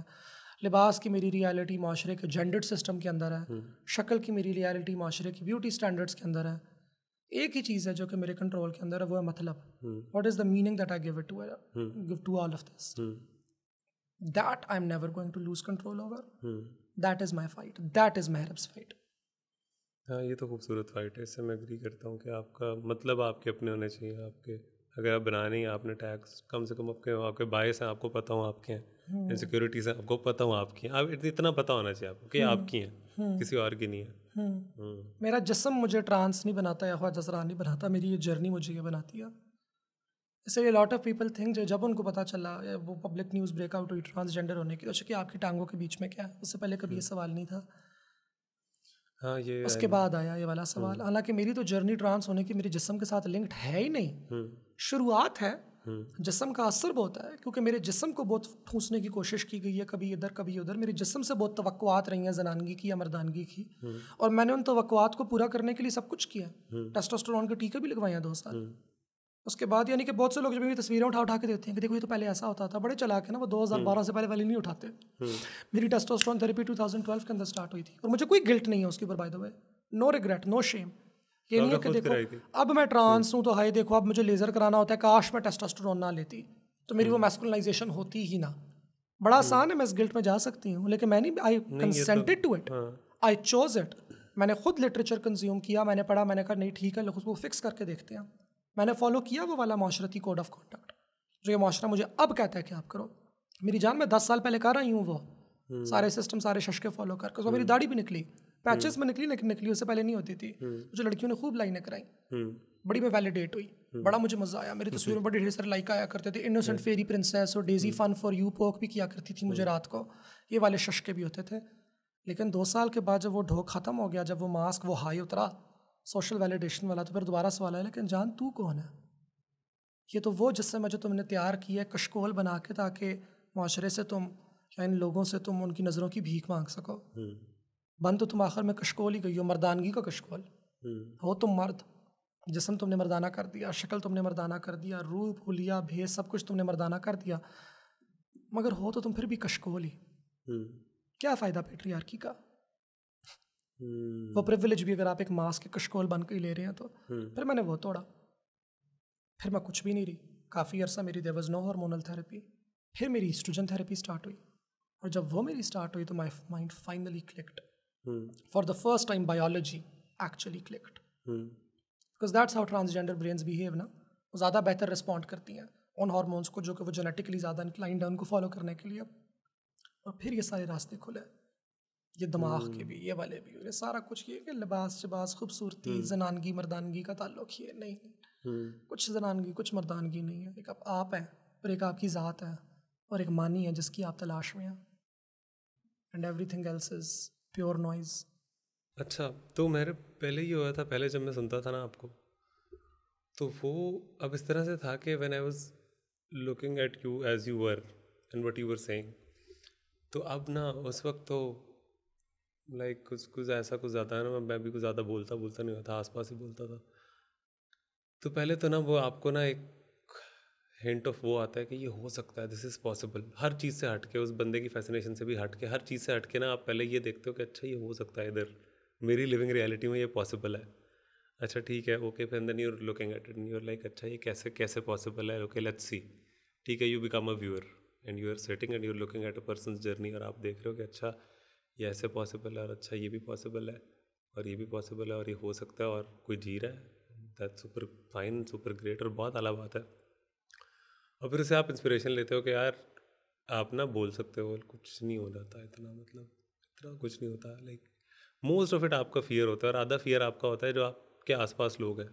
लिबास की मेरी रियलिटी माशरे के जेंडर सिस्टम के अंदर है हम्म। शक्ल की मेरी रियलिटी माशरे की ब्यूटी स्टैंडर्ड्स के अंदर है एक ही चीज़ है जो कि मेरे कंट्रोल के अंदर है वो है मतलब what is the meaning that I give it to give to all of this that I am never going to lose control over that is my fight that is my herbs fight हाँ ये तो खूबसूरत fight है इससे मैं agree करता हूँ कि आपका मतलब आपके अपने होने चाहिए आपके अगर आप बनाने आपने टैक्स कम से कम आपके आपके बायस हैं आपको पता हूँ आपके हैं इनसिक्योरिटीज हम्म। है आपको पता हूँ आपकी आप इतना पता होना चाहिए आपको कि हम्म। आपकी हैं हम्म। किसी और की नहीं है मेरा जिसम मुझे ट्रांस नहीं बनाता या ख्वा जसरा नहीं बनाता मेरी ये जर्नी मुझे ये बनाती है इसलिए लॉट ऑफ पीपल थिंक जब उनको पता चला वो पब्लिक न्यूज़ ब्रेकआउट हुई ट्रांसजेंडर होने की तो कि आपकी टांगों के बीच में क्या है उससे पहले कभी ये सवाल नहीं था हाँ ये उसके बाद आया ये वाला सवाल हालांकि मेरी तो जर्नी ट्रांस होने की मेरे जिसम के साथ लिंक्ड है ही नहीं शुरुआत है हम्म। जिसम का असर बहुत है क्योंकि मेरे जिसम को बहुत ठूसने की कोशिश की गई है कभी इधर कभी उधर मेरे जिसम से बहुत तवक्वात रही हैं जनानगी की या मर्दानगी की हम्म। और मैंने उन तवक्वात को पूरा करने के लिए सब कुछ किया हम्म। टेस्टोस्टेरोन के टीके भी लगवाए हैं दो साल उसके बाद यानी कि बहुत से लोग जब मेरी तस्वीरें उठा उठा के देते हैं कि देखो ये तो पहले ऐसा होता था बड़े चला के ना वो 2012 से पहले वाली नहीं उठाते मेरी टेस्टोस्टेरोन थेरेपी 2012 के अंदर स्टार्ट हुई थी और मुझे कोई गिल्ट नहीं है उसके ऊपर by the way no regret no shame ये नहीं है कि देखो अब मैं ट्रांस हम्म। हूँ तो हाई देखो अब मुझे लेज़र कराना होता है काश मैं टेस्टोस्टेरोन ना लेती तो मेरी वो मैस्कुलाइजेशन हम्म। होती ही ना बड़ा हम्म। आसान है मैं इस गिल्ट में जा सकती हूँ लेकिन मैं नहीं I consented to it I chose it मैंने खुद लिटरेचर कंज्यूम किया मैंने पढ़ा मैंने कहा नहीं ठीक है लोग उसको फिक्स करके देखते हैं मैंने फॉलो किया वो वाला माशरती कोड ऑफ कॉन्डक्ट जो ये माशरा मुझे अब कहता है कि आप करो मेरी जान मैं दस साल पहले कर रही हूँ वो सारे सिस्टम सारे शशके फॉलो करके उसमें मेरी दाढ़ी भी निकली पैचेस हम्म। में निकली लेकिन निकली उससे पहले नहीं होती थी मुझे हम्म। लड़कियों ने खूब लाइनें कराई हम्म। बड़ी मैं वैलिडेट हुई बड़ा मुझे मजा आया मेरी तस्वीरों में बड़े ढेर सारे लाइक आया करते थे इनोसेंट फेरी प्रिंसेस और Daisy fun for you poke भी किया करती थी मुझे रात को ये वाले शशके भी होते थे लेकिन दो साल के बाद जब वो ढोक ख़त्म हो गया जब वो मास्क वो हाई उतरा सोशल वैलिडेशन वाला तो फिर दोबारा सवाल आया लेकिन जान तू कौन है ये तो वो जिससे मुझे तुमने तैयार किया है कशकोल बना के ताकि माशरे से तुम या इन लोगों से तुम उनकी नज़रों की भीख मांग सको बन तो तुम आखिर में कशकोल ही गई हो मर्दानगी का कशकोल हम्म। हो तुम मर्द जिसम तुमने मर्दाना कर दिया शक्ल तुमने मर्दाना कर दिया रूप भूलिया भेद सब कुछ तुमने मर्दाना कर दिया मगर हो तो तुम फिर भी कशकोल ही हम्म। क्या फ़ायदा पेट्रियार्की का हम्म। वो प्रिविलेज भी अगर आप एक मास्क के कशकोल बन के ले रहे हैं तो फिर मैंने वो तोड़ा फिर मैं कुछ भी नहीं रही काफ़ी अरसा मेरी देर नो हॉर्मोनल थेरेपी फिर मेरी स्ट्रोजन थेरेपी स्टार्ट हुई और जब वो मेरी स्टार्ट हुई तो my mind finally clicked for the first time biology actually actually clicked. Hmm. Because that's how transgender brains ना वो ज़्यादा बेहतर रिस्पॉन्ड करती हैं उन हॉर्मोन्स को जो कि वो जेनेटिकली ज़्यादा इंक्लाइंड है उनको फॉलो करने के लिए और फिर ये सारे रास्ते खुले ये दिमाग के hmm. भी ये वाले भी ये सारा कुछ ये कि लिबास शबास खूबसूरती hmm. जनानगी मर्दानगी का ताल्लुक ये नहीं कुछ जनानगी कुछ मर्दानगी नहीं है एक आप आप हैं और एक आपकी ज़ात है और एक मानी है जिसकी आप तलाश में हैं and everything else is pure noise अच्छा तो मेरे पहले ये हुआ था पहले जब मैं सुनता था ना आपको तो वो अब इस तरह से था कि when I was looking at you as you were and what you were से तो अब ना उस वक्त तो लाइक like, कुछ कुछ ऐसा कुछ ज़्यादा है ना मैं भी कुछ ज़्यादा बोलता बोलता नहीं होता आसपास ही बोलता था तो पहले तो ना वो आपको ना एक हिंट ऑफ वो आता है कि ये हो सकता है दिस इज़ पॉसिबल हर चीज़ से हट के उस बंदे की फैसिनेशन से भी हट के हर चीज़ से हट के ना आप पहले ये देखते हो कि अच्छा ये हो सकता है इधर मेरी लिविंग रियलिटी में ये पॉसिबल है अच्छा ठीक है ओके फिर then you're looking at it you're like अच्छा ये कैसे कैसे पॉसिबल है ओके लेट्स सी ठीक है you become a viewer and you are setting and you are looking at a person journey और आप देख रहे हो कि अच्छा ये ऐसे पॉसिबल है और अच्छा ये भी पॉसिबल है और ये भी पॉसिबल है और ये हो सकता है और कोई जी रहा है that super fine super great और बहुत अला बात है और फिर उसे आप इंस्पिरेशन लेते हो कि यार आप ना बोल सकते हो कुछ नहीं हो जाता इतना मतलब इतना कुछ नहीं होता लाइक मोस्ट ऑफ इट आपका फियर होता है और आधा फियर आपका होता है जो आपके आसपास लोग हैं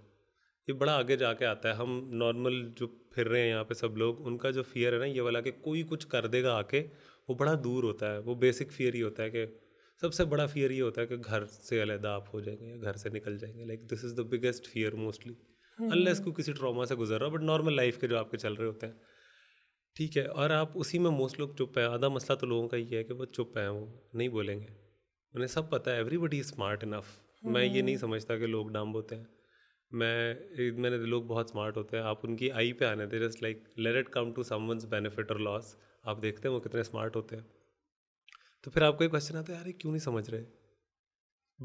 ये बड़ा आगे जाके आता है हम नॉर्मल जो फिर रहे हैं यहाँ पे सब लोग उनका जो फियर है ना ये वाला कि कोई कुछ कर देगा आके वो बड़ा दूर होता है वो बेसिक फियर ही होता है कि सबसे बड़ा फियर ये होता है कि घर से अलहदा आप हो जाएंगे या घर से निकल जाएंगे like this is the biggest fear mostly unless hmm. को किसी ट्रॉमा से गुजर रहा हो बट नॉर्मल लाइफ के जो आपके चल रहे होते हैं ठीक है और आप उसी में मोस्ट लोग चुप हैं आधा मसला तो लोगों का ये है कि वो चुप हैं वो नहीं बोलेंगे उन्हें सब पता है एवरीबडी इज़ स्मार्ट इनफ मैं ये नहीं हम्म। समझता कि लोग डाम होते हैं मैं मैंने लोग बहुत स्मार्ट होते हैं आप उनकी आई पे आने दें just like let it come to someone's benefit और लॉस आप देखते हैं वो कितने स्मार्ट होते हैं तो फिर आपको ये क्वेश्चन आता है यार क्यों नहीं समझ रहे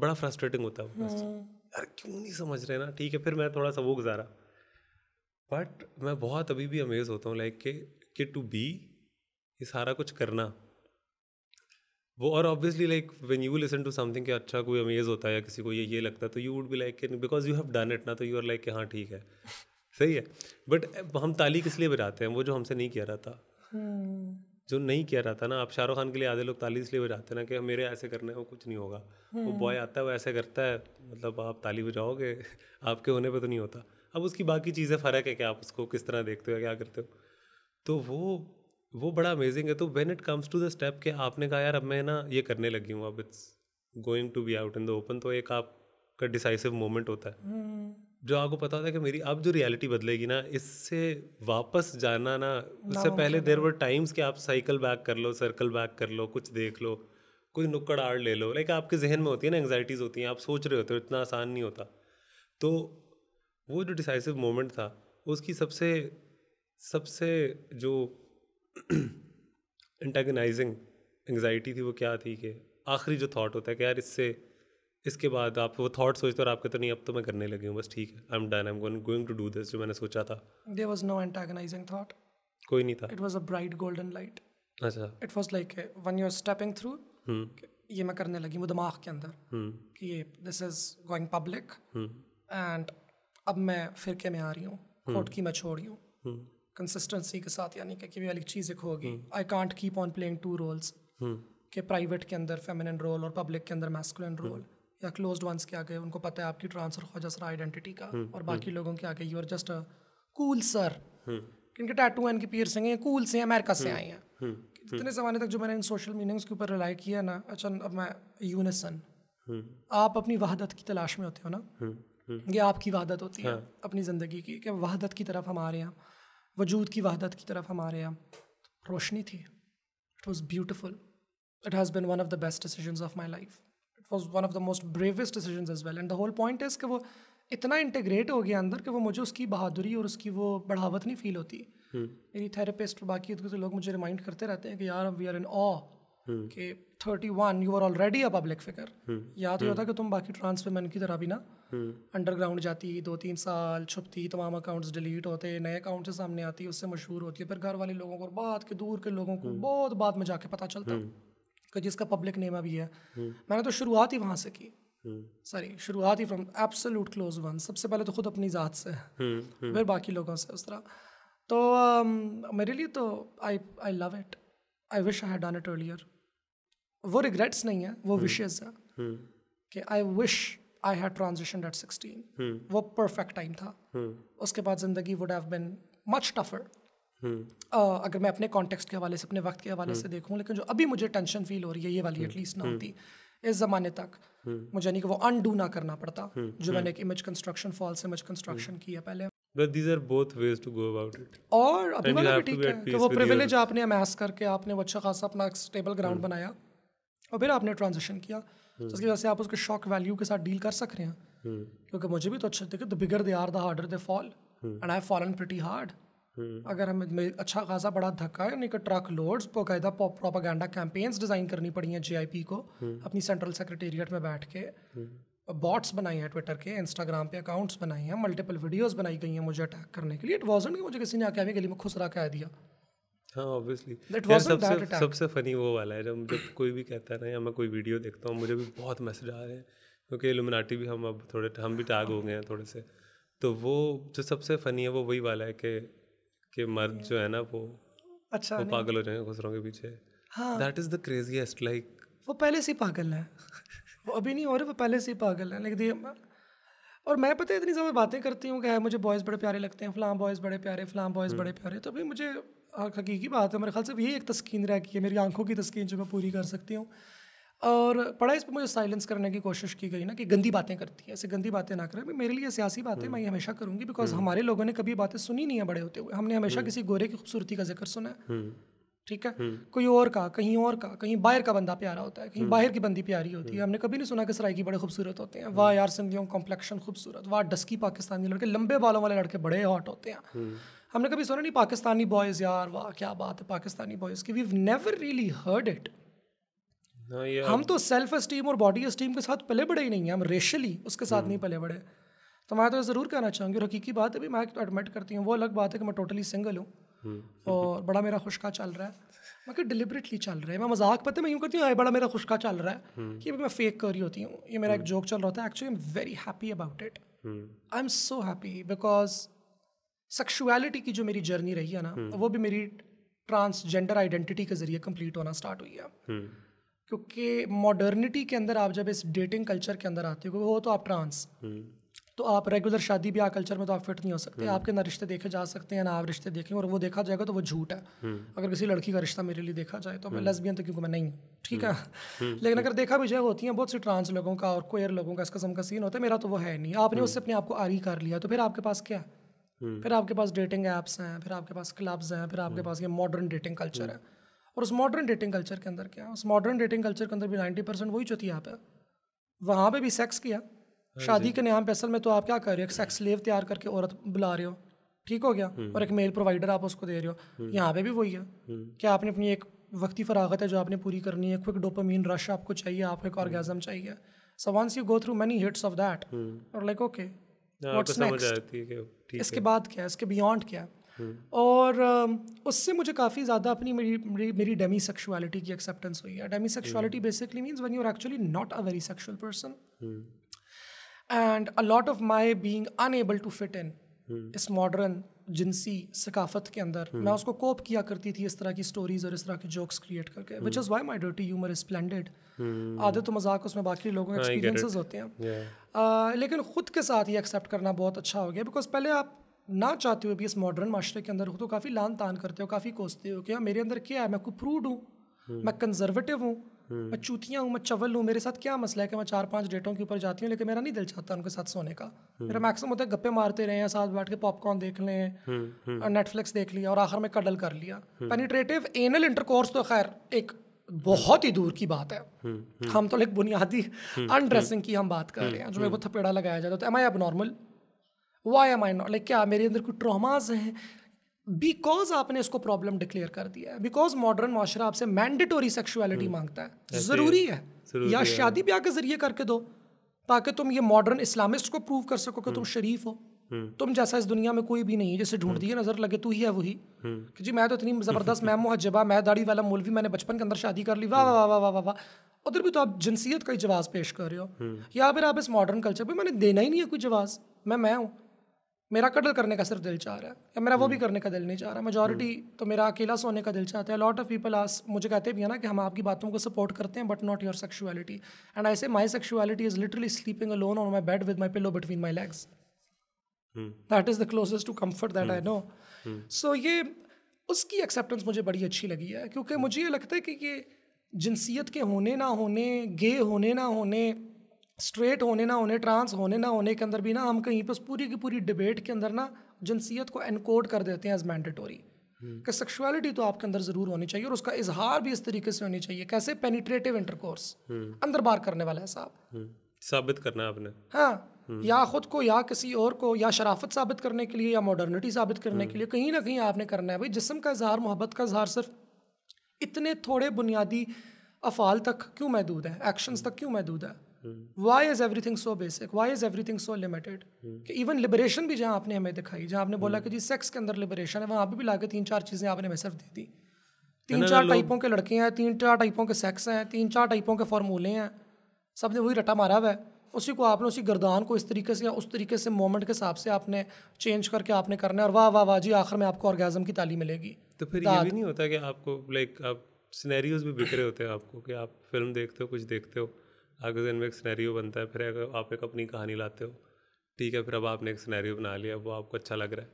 बड़ा फ्रस्ट्रेटिंग होता है वो क्वेश्चन यार क्यों नहीं समझ रहे ना ठीक है फिर मैं थोड़ा सा वो गुजारा बट मैं बहुत अभी भी अमेज होता हूँ लाइक के कि टू बी ये सारा कुछ करना वो और obviously like when you listen to something कि अच्छा कोई अमेज होता है या किसी को ये ये लगता है तो you would be like because you have done it ना तो यू आर लाइक हाँ ठीक है सही है बट हम ताली किस लिए बजाते हैं वो जो हमसे नहीं किया था जो नहीं किया रहता ना आप शाहरुख खान के लिए आधे लोग ताली इसलिए बजाते ना कि मेरे ऐसे करने हो कुछ नहीं होगा वो बॉय हम्म। आता है वो ऐसे करता है मतलब आप ताली बजाओगे आपके होने पर तो नहीं होता अब उसकी बाकी चीज़ें फ़र्क है कि आप उसको किस तरह देखते हो क्या करते हो तो वो वो बड़ा अमेजिंग है तो when it comes to the step कि आपने कहा यार अब मैं ना ये करने लगी हूँ अब it's going to be out in the open तो एक आपका डिसाइसिव मोमेंट होता है हम्म। जो आपको पता था कि मेरी अब जो रियलिटी बदलेगी ना इससे वापस जाना ना उससे पहले देर वर टाइम्स कि आप साइकिल बैक कर लो सर्कल बैक कर लो कुछ देख लो कोई नुक्कड़ आड़ ले लो लाइक आपके जहन में होती है ना एंगजाइटीज़ होती हैं आप सोच रहे होते हो इतना आसान नहीं होता तो वो जो डिसाइसिव मोमेंट था उसकी सबसे सबसे जो इंटेगनाइजिंग एंगजाइटी थी वो क्या थी कि आखिरी जो थाट होता है कि यार इससे इसके बाद आप वो थॉट सोचते और आपके तो नहीं अब तो मैं करने लगी हूँ बस ठीक है I am done I am going to do this जो मैंने सोचा था there was no antagonising thought कोई नहीं था it was a bright golden light अच्छा it was like when you are stepping through ये मैं करने लगी हूँ दिमाग के अंदर hmm. कि ये this is going public and अब मैं फिर के में आ रही हूँ hmm. हम्म। कोर्ट की मैं छोड़ रही हूँ कंसिस्टेंसी हम्म। hmm. के साथ यानी कि मेरी वाली चीज़ एक होगी I can't keep on playing two roles के प्राइवेट के अंदर फेमिनिन रोल और पब्लिक के अंदर मैस्कुलिन रोल या क्लोज वंस के आगे उनको पता है आपकी ट्रांसफर हो जा आइडेंटिटी का हम्म, और हम्म। बाकी लोगों के आगे you are just cool sir क्योंकि टैटू एन इनकी पियर्सिंग है कूल से अमेरिका से हम्म, आए हैं इतने ज़माने तक जो मैंने इन सोशल मीनिंग्स के ऊपर रिलाई किया ना अच्छा अब मैं यूनिसन आप अपनी वहादत की तलाश में होते हो ना ये आपकी वहादत होती है हाँ। अपनी ज़िंदगी की कि वहादत की तरफ हमारे यहाँ वजूद की वहादत की तरफ हमारे यहाँ रोशनी थी it was beautiful it has been one of the best decision of my life was one of the most bravest decision as well and the whole point is कि वो इतना इंटीग्रेट हो गया अंदर कि वो मुझे उसकी बहादुरी और उसकी वो बढ़ावत नहीं फील होती hmm. मेरी थेरेपिस्ट और बाकी तो लोग मुझे रिमाइंड करते रहते हैं कि यार वी आर इन ऑ कि thirty one you are already a public figure याद हम्म। हो जाता कि तुम बाकी ट्रांस वमेन की तरह भी ना अंडरग्राउंड हम्म। जाती दो तीन साल छुपती तमाम अकाउंट्स डिलीट होते नए अकाउंट से सामने आती उससे मशहूर होती है फिर घर वाले लोगों को और बात के दूर के लोगों को बहुत बाद में जाके पता चलता जिसका पब्लिक नेम अभी है हम्म। मैंने तो शुरुआत ही वहाँ से की सॉरी हम्म। शुरुआत ही फ्रॉम एब्सोल्यूट क्लोज वन सबसे पहले तो खुद अपनी ज़ात से हम्म, फिर बाकी लोगों से उस तरह तो um, मेरे लिए तो I I love it I wish I done it earlier वो रिग्रेट्स नहीं है वो विशेज है कि I wish I had transition at sixteen वो परफेक्ट टाइम था उसके बाद ज़िंदगी would have been much tougher हम्म। अगर मैं अपने कॉन्टेक्स्ट के हवाले से अपने वक्त के हवाले से हम्म। देखूँ लेकिन जो अभी मुझे टेंशन फील हो रही है ये वाली एटलीस्ट ना हम्म। होती इस ज़माने तक मुझे नहीं कि वो अनडू ना करना पड़ता जो मैंने एक image construction false image construction किया पहले But these are both ways to go about it. और अभी And वाला भी ठीक है कि वो प्रिविलेज आपने अमेस करके आपने वो अच्छा खासा अपना स्टेबल ग्राउंड बनाया और फिर आपने ट्रांजेक्शन किया जिसकी वजह से आप उसके शॉक वैल्यू के साथ डील कर सक रहे हैं क्योंकि मुझे भी तो अच्छा देखिए the bigger they are the harder they fall and I fallen pretty hard हम्म। अगर हमें अच्छा खासा बड़ा धक्का यानी कि ट्रक लोड्स बाकायदा प्रोपागेंडा कैंपेन्स डिज़ाइन करनी पड़ी हैं जीआईपी को हम्म। अपनी सेंट्रल सेक्रेटेरिएट में बैठ के बॉट्स हम्म। बनाए हैं ट्विटर के इंस्टाग्राम पे अकाउंट्स बनाए हैं मल्टीपल वीडियोस बनाई गई हैं मुझे अटैक करने के लिए इट वॉजन मुझे किसी ने आके गली में खुसरा कह दिया हाँ ऑब्वियसली सबसे सबसे फनी वो वाला है जब जब कोई भी कहता है ना या मैं कोई वीडियो देखता हूँ मुझे भी बहुत मैसेज आ रहे हैं क्योंकि एलुमिनाटी भी हम अब थोड़े हम भी टैग हो गए हैं थोड़े से तो वो जो सबसे फ़नी है वो वही वाला है कि कि मर्द जो है ना वो अच्छा वो पागल हो जाएंगे खुसरों के पीछे that is the craziest like वो पहले से पागल है वो अभी नहीं हो रहे वो पहले से पागल है लाइक दे और मैं पता है इतनी ज़्यादा बातें करती हूँ कि मुझे बॉयज़ बड़े प्यारे लगते हैं फ़लाँ बॉयज़ बड़े प्यारे फ़लाँ बॉयज़ हम्म। बड़े प्यारे तो अभी मुझे हकीकी बात है मेरे ख्याल से यही एक तस्कीन रह गई है मेरी आंखों की तस्कीन जो मैं पूरी कर सकती हूँ और पढ़ा इस पर मुझे साइलेंस करने की कोशिश की गई ना कि गंदी बातें करती है ऐसे गंदी बातें ना करें मेरे लिए सियासी बातें हम्म। मैं ये हमेशा करूँगी बिकॉज हम्म। हमारे लोगों ने कभी बातें सुनी नहीं है बड़े होते हुए हमने हमेशा हम्म। किसी गोरे की खूबसूरती का जिक्र सुना है ठीक है कोई और का कहीं और का कहीं बाहर का बंदा प्यारा होता है कहीं बाहर की बंदी प्यारी होती है हमने कभी नहीं सुना कि की बड़े खूबसूरत होते हैं वाह यार सिंधियों कॉम्प्लेक्शन खूबसूरत वाह डस्की पाकिस्तानी लड़के लंबे बालों वाले लड़के बड़े हॉट होते हैं हमने कभी सुना नहीं पाकिस्तानी बॉयज़ यार वाह क्या बात है पाकिस्तानी बॉयज़ की we never really heard it हाँ, हम तो सेल्फ स्टीम और बॉडी स्टीम के साथ पले बड़े ही नहीं हैं हम रेशली उसके साथ नहीं हम्म। पले बड़े तो मैं तो ज़रूर कहना चाहूँगी और हकीकी बात है भी मैं एडमिट करती हूँ वो अलग बात है कि मैं टोटली सिंगल हूँ हम्म। और बड़ा मेरा खुशका चल रहा है मगर डिलिबरेटली चल रहा है मैं मजाक पता मैं यूँ करती हूँ बड़ा मेरा खुशका चल रहा है हम्म। कि मैं फेक कर रही होती हूँ ये मेरा एक जोक चल रहा होता है actually I am very happy about it I am so happy because sexuality की जो मेरी जर्नी रही है ना वो भी मेरी ट्रांसजेंडर आइडेंटिटी के ज़रिए कंप्लीट होना स्टार्ट हुई है क्योंकि मॉडर्निटी के अंदर आप जब इस डेटिंग कल्चर के अंदर आते हो वो तो आप ट्रांस हम्म। तो आप रेगुलर शादी भी आ कल्चर में तो आप फिट नहीं हो सकते हम्म। आपके ना रिश्ते देखे जा सकते हैं ना आप रिश्ते देखें और वो देखा जाएगा तो वो झूठ है हम्म। अगर किसी लड़की का रिश्ता मेरे लिए देखा जाए तो मैं लेसबियन तो क्योंकि मैं नहीं ठीक है लेकिन अगर देखा भी जाए होती हैं बहुत सी ट्रांस लोगों का और कोयर लोगों का इस कस्म का सीन होता है मेरा तो वो है नहीं आपने उससे अपने आप को आरी कर लिया तो फिर आपके पास क्या है फिर आपके पास डेटिंग ऐप्स हैं फिर आपके पास क्लब्स हैं फिर आपके पास ये मॉडर्न डेटिंग कल्चर है और उस मॉडर्न डेटिंग कल्चर के अंदर क्या उस मॉडर्न डेटिंग कल्चर के अंदर भी नाइन्टी परसेंट वही जो यहाँ पे वहाँ पे भी सेक्स किया हाँ शादी के नाम पे असल में तो आप क्या कर रहे हो एक सेक्स लेव तैयार करके औरत बुला रहे हो ठीक हो गया हम्म। और एक मेल प्रोवाइडर आप उसको दे रहे हो हम्म। यहाँ पे भी वही है हम्म। क्या आपने अपनी एक वक्ती फरागत है जो आपने पूरी करनी है क्विक डोपामीन रश आपको चाहिए आपको एक ऑर्गेजम चाहिए so once you go through many hits of that और लाइक ओके व्हाट्स नेक्स्ट इसके बाद क्या है इसके बियॉन्ड क्या है हम्म। और उससे मुझे काफ़ी ज़्यादा अपनी मेरी मेरी, मेरी डेमी सेक्शुअलिटी की एक्सेप्टेंस हुई है demisexuality basically means when you are actually not a very sexual person and a lot of my being unable to fit in इस मॉडर्न जिनसी सकाफत के अंदर hmm. मैं उसको कोप किया करती थी इस तरह की स्टोरीज और इस तरह के जोक्स क्रिएट करके which is why my dirty humour is splendid आधे तो मजाक उसमें बाकी लोगों के एक्सपीरियंसेस होते हैं yeah. uh, लेकिन खुद के साथ ही एक्सेप्ट करना बहुत अच्छा हो गया बिकॉज पहले आप ना चाहते हुए भी इस मॉडर्न माशरे के अंदर हो तो काफ़ी लान तान करते हो काफ़ी कोसते हो कि यार मेरे अंदर क्या है मैं कुप्रूड हूँ हम्म। मैं कंजर्वेटिव हूँ हम्म। मैं चूतियाँ हूँ मैं चवल हूँ मेरे साथ क्या मसला है कि मैं चार पांच डेटों के ऊपर जाती हूँ लेकिन मेरा नहीं दिल चाहता उनके साथ सोने का हम्म। मेरा मैक्सिमम होता है गप्पे मारते रहे हैं साथ बैठ के पॉपकॉर्न देख लें नेटफ्लिक्स देख लिया और आखिर में कडल कर लिया पेनिट्रेटिव एनल इंटरकोर्स तो खैर एक बहुत ही दूर की बात है हम तो एक बुनियादी अनड्रेसिंग की हम बात कर रहे हैं जो मेरे को थपेड़ा लगाया जाता है तो एम आई अब normal why am I not like क्या मेरे अंदर कोई ट्रामाज हैं बिकॉज आपने इसको प्रॉब्लम डिक्लेयर कर दिया है बिकॉज मॉडर्न माशरा आपसे मैंडेटोरी हम्म। सेक्शुअलिटी मांगता है ज़रूरी है या शादी ब्याह के जरिए करके दो ताकि तुम ये मॉडर्न इस्लामिस्ट को प्रूव कर सको कि तुम हम्म। शरीफ हो हम्म। तुम जैसा इस दुनिया में कोई भी नहीं है जैसे ढूंढ दिए नजर लगे तू ही है वही कि जी मैं तो इतनी ज़बरदस्त मैं मुहजबा मैं दाढ़ी वाला मौलवी मैंने बचपन के अंदर शादी कर ली वाह वाह वाह वाह वाह वाह उधर भी तो आप जिनसियत का ही जवाब पेश कर रहे हो या फिर आप इस मॉडर्न कल्चर पर मैंने देना ही नहीं है कोई जवाब मैं मैं हूँ मेरा कटल करने का सिर्फ दिल चाह रहा है या मेरा वो भी हम्म। करने का दिल नहीं चाह रहा मेजॉरिटी हम्म। तो मेरा अकेला सोने का दिल चाहता है लॉट ऑफ पीपल आस मुझे कहते भी है ना कि हम आपकी बातों को सपोर्ट करते हैं but not your sexuality and I say my sexuality is literally sleeping alone on my bed with my pillow between my legs that is the closest to comfort that I know so ये उसकी acceptance मुझे बड़ी अच्छी लगी है क्योंकि हम्म। मुझे ये लगता है कि ये जिनसीत के होने ना होने गे होने ना होने स्ट्रेट होने ना होने ट्रांस होने ना होने के अंदर भी ना हम कहीं पर पूरी की पूरी डिबेट के अंदर ना जनसीत को एनकोड कर देते हैं एज मैंडेटोरी हम्म। कि सेक्सुअलिटी तो आपके अंदर ज़रूर होनी चाहिए और उसका इजहार भी इस तरीके से होनी चाहिए कैसे पेनिट्रेटिव हम्म। इंटरकोर्स अंदर बार करने वाला है साहब हम्म। साबित करना है आपने हाँ या ख़ुद को या किसी और को या शराफत साबित करने के लिए या मॉडर्निटी साबित करने के लिए कहीं ना कहीं आपने करना है भाई जिसम का इजहार मोहब्बत का इजहार सिर्फ इतने थोड़े बुनियादी अफ़ाल तक क्यों महदूद है एक्शंस तक क्यों महदूद है why is everything so basic why is everything so limited कि इवन लिबरेशन भी जहाँ आपने हमें दिखाई जहाँ आपने बोला हम्म। कि जी सेक्स के अंदर लिबरेशन है वहाँ आप भी लाके तीन चार चीज़ें आपने हमें सिर्फ दे दी थी तीन चार टाइपों के लड़के हैं तीन चार टाइपों के सेक्स हैं तीन चार टाइपों के फॉर्मूले हैं सब ने वही रटा मारा हुआ है उसी को आपने उसी गर्दान को इस तरीके से या उस तरीके से मोमेंट के हिसाब से आपने चेंज करके आपने करना है और वाह वाह वाह जी आखिर में आपको ऑर्गेजम की ताली मिलेगी तो फिर ये भी नहीं होता कि आपको लाइक आप सिनेरियोज भी बिखरे होते हैं आपको कि आप फिल्म देखते हो कुछ देखते हो आगे दिन में एक स्नैरियो बनता है फिर अगर आप एक अपनी कहानी लाते हो ठीक है फिर अब आपने एक स्नैरियो बना लिया वो आपको अच्छा लग रहा है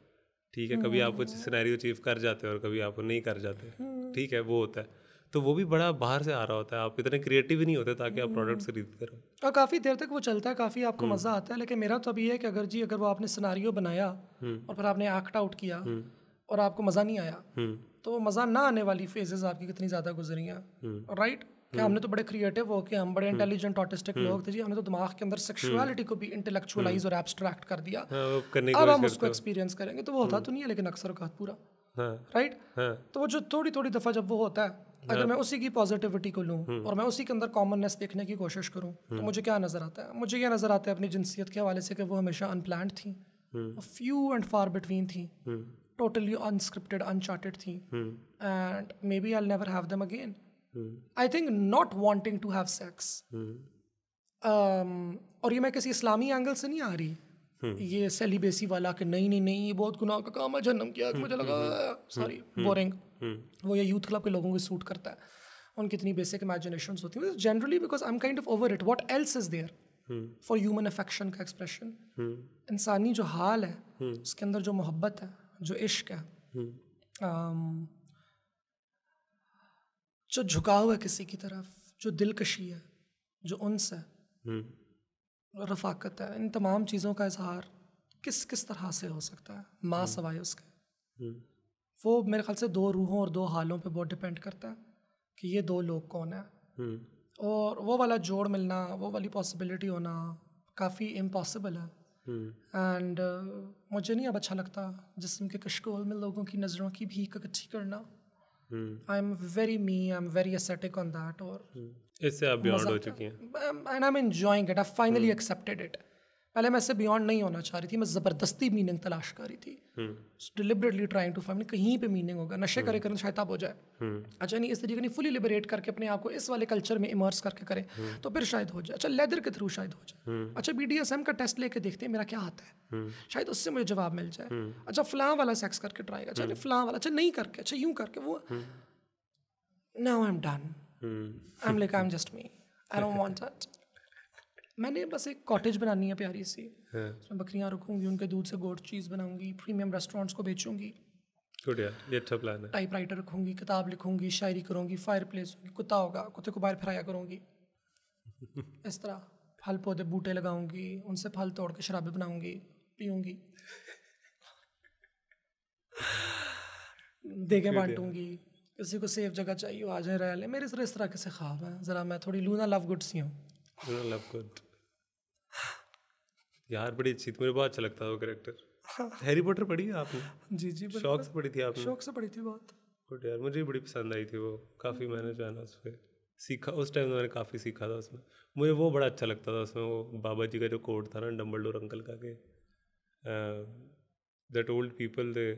ठीक है कभी आप कुछ सिनेरियो हम्म। अचीव कर जाते हो और कभी आप नहीं कर जाते हम्म। ठीक है वो होता है तो वो भी बड़ा बाहर से आ रहा होता है आप इतने क्रिएटिव ही नहीं होते ताकि आप प्रोडक्ट्स खरीद करो और काफ़ी देर तक वो चलता है काफ़ी आपको हम्म। मज़ा आता है लेकिन मेरा तो अभी है कि अगर जी अगर वो आपने सिनारियो बनाया और फिर आपने एक्ट आउट किया और आपको मज़ा नहीं आया तो वो मज़ा ना आने वाली फेजेस आपकी कितनी ज़्यादा गुजरी राइट कि हमने हम्म। तो बड़े क्रिएटिव हो के हम बड़े इंटेलिजेंट हम्म। ऑटिस्टिक हम्म। लोग थे जी हमने तो दिमाग के अंदर सेक्सुअलिटी को भी इंटेलेक्चुअलाइज और एब्स्ट्रैक्ट कर दिया हाँ, अब हम उसको एक्सपीरियंस करेंगे तो वो होता तो नहीं है लेकिन अक्सर का पूरा राइट हाँ। हाँ। तो वो जो थोड़ी थोड़ी दफ़ा जब वो होता है अगर मैं उसी की पॉजिटिविटी को लूँ और मैं उसी के अंदर कॉमननेस देखने की कोशिश करूँ तो मुझे क्या नज़र आता है मुझे यह नज़र आता है अपनी जिनसियत के हवाले से कि वो हमेशा अनप्लान थी फ्यू एंड फार बिटवीन थी टोटली अनस्क्रिप्टेड अनचार्टेड थी and maybe I never have them again I think not wanting to have sex और ये मैं किसी इस्लामी एंगल से नहीं आ रही Hmm. ये सेलिबेसी वाला कि नहीं नहीं नहीं ये बहुत गुनाह का काम है जन्म किया मुझे लगा सॉरी बोरिंग वो ये यूथ क्लब के लोगों को सूट करता है उनकी इतनी बेसिक इमेजिनेशन होती है generally because I am kind of over it what else is there for human affection का एक्सप्रेशन इंसानी जो हाल है उसके अंदर जो मोहब्बत है जो इश्क है um, जो झुका हुआ है किसी की तरफ जो दिलकशी है जो उनस है हम्म। रफाकत है इन तमाम चीज़ों का इजहार किस किस तरह से हो सकता है माँ हम्म। सवाए उसके हम्म। वो मेरे ख्याल से दो रूहों और दो हालों पे बहुत डिपेंड करता है कि ये दो लोग कौन है और वो वाला जोड़ मिलना वो वाली पॉसिबिलिटी होना काफ़ी इम्पॉसिबल है एंड uh, मुझे नहीं अब अच्छा लगता जिसम के कशकोल में लोगों की नज़रों की भीख इकट्ठी करना I am very me I am very ascetic on that और इससे आप बियॉन्ड हो चुकी हैं and I am enjoying it I finally accepted it पहले मैं इससे बियॉन्ड नहीं होना चाह रही थी मैं ज़बरदस्ती मीनिंग तलाश कर रही थी डिलिबरेटली ट्राइंग टू फाइंड कहीं पे मीनिंग होगा नशे करे हम्म। करें तो शायद शैताब हो जाए हम्म। अच्छा नहीं इस तरीके नहीं फुली लिबरेट करके अपने आप को इस वाले कल्चर में इमर्स करके करें हम्म। तो फिर शायद हो जाए अच्छा लेदर के थ्रू शायद हो जाए अच्छा बी का टेस्ट लेके देखते हैं मेरा क्या आता है शायद उससे मुझे जवाब मिल जाए अच्छा फलां वाला सेक्स करके ट्राई अच्छा नहीं फलां वाला अच्छा नहीं करके अच्छा यूँ करके वो now I am done I am like I am just me I don't want that मैंने बस एक कॉटेज बनानी है प्यारी सी हाँ। उसमें बकरियाँ रखूँगी उनके दूध से गोट चीज़ बनाऊँगी प्रीमियम रेस्टोरेंट्स को बेचूँगी ये अच्छा प्लान है टाइप राइटर रखूँगी किताब लिखूँगी शायरी करूँगी फायर प्लेस होगी कुत्ता होगा कुत्ते को बाहर फिराया करूँगी इस तरह फल पौधे बूटे लगाऊंगी उनसे फल तोड़ के शराबे बनाऊंगी पीऊँगी देखें बांटूंगी किसी को सेफ जगह चाहिए आ जाए रह ले मेरे सर इस तरह के से ख्वाब हैं ज़रा मैं थोड़ी लूना लव गुड सी हूँ लव गुड यार बड़ी अच्छी थी मुझे बहुत अच्छा लगता था वो करेक्टर हैरी पॉटर पढ़ी है आपने जी जी शौक से पढ़ी थी आपने शौक से पढ़ी थी बहुत बट यार मुझे बड़ी पसंद आई थी वो काफ़ी मैंने जो है ना उस पर सीखा उस टाइम तो मैंने काफ़ी सीखा था उसमें मुझे वो बड़ा अच्छा लगता था उसमें वो बाबा जी का जो कोड था ना डम्बल डोर अंकल का के that old people they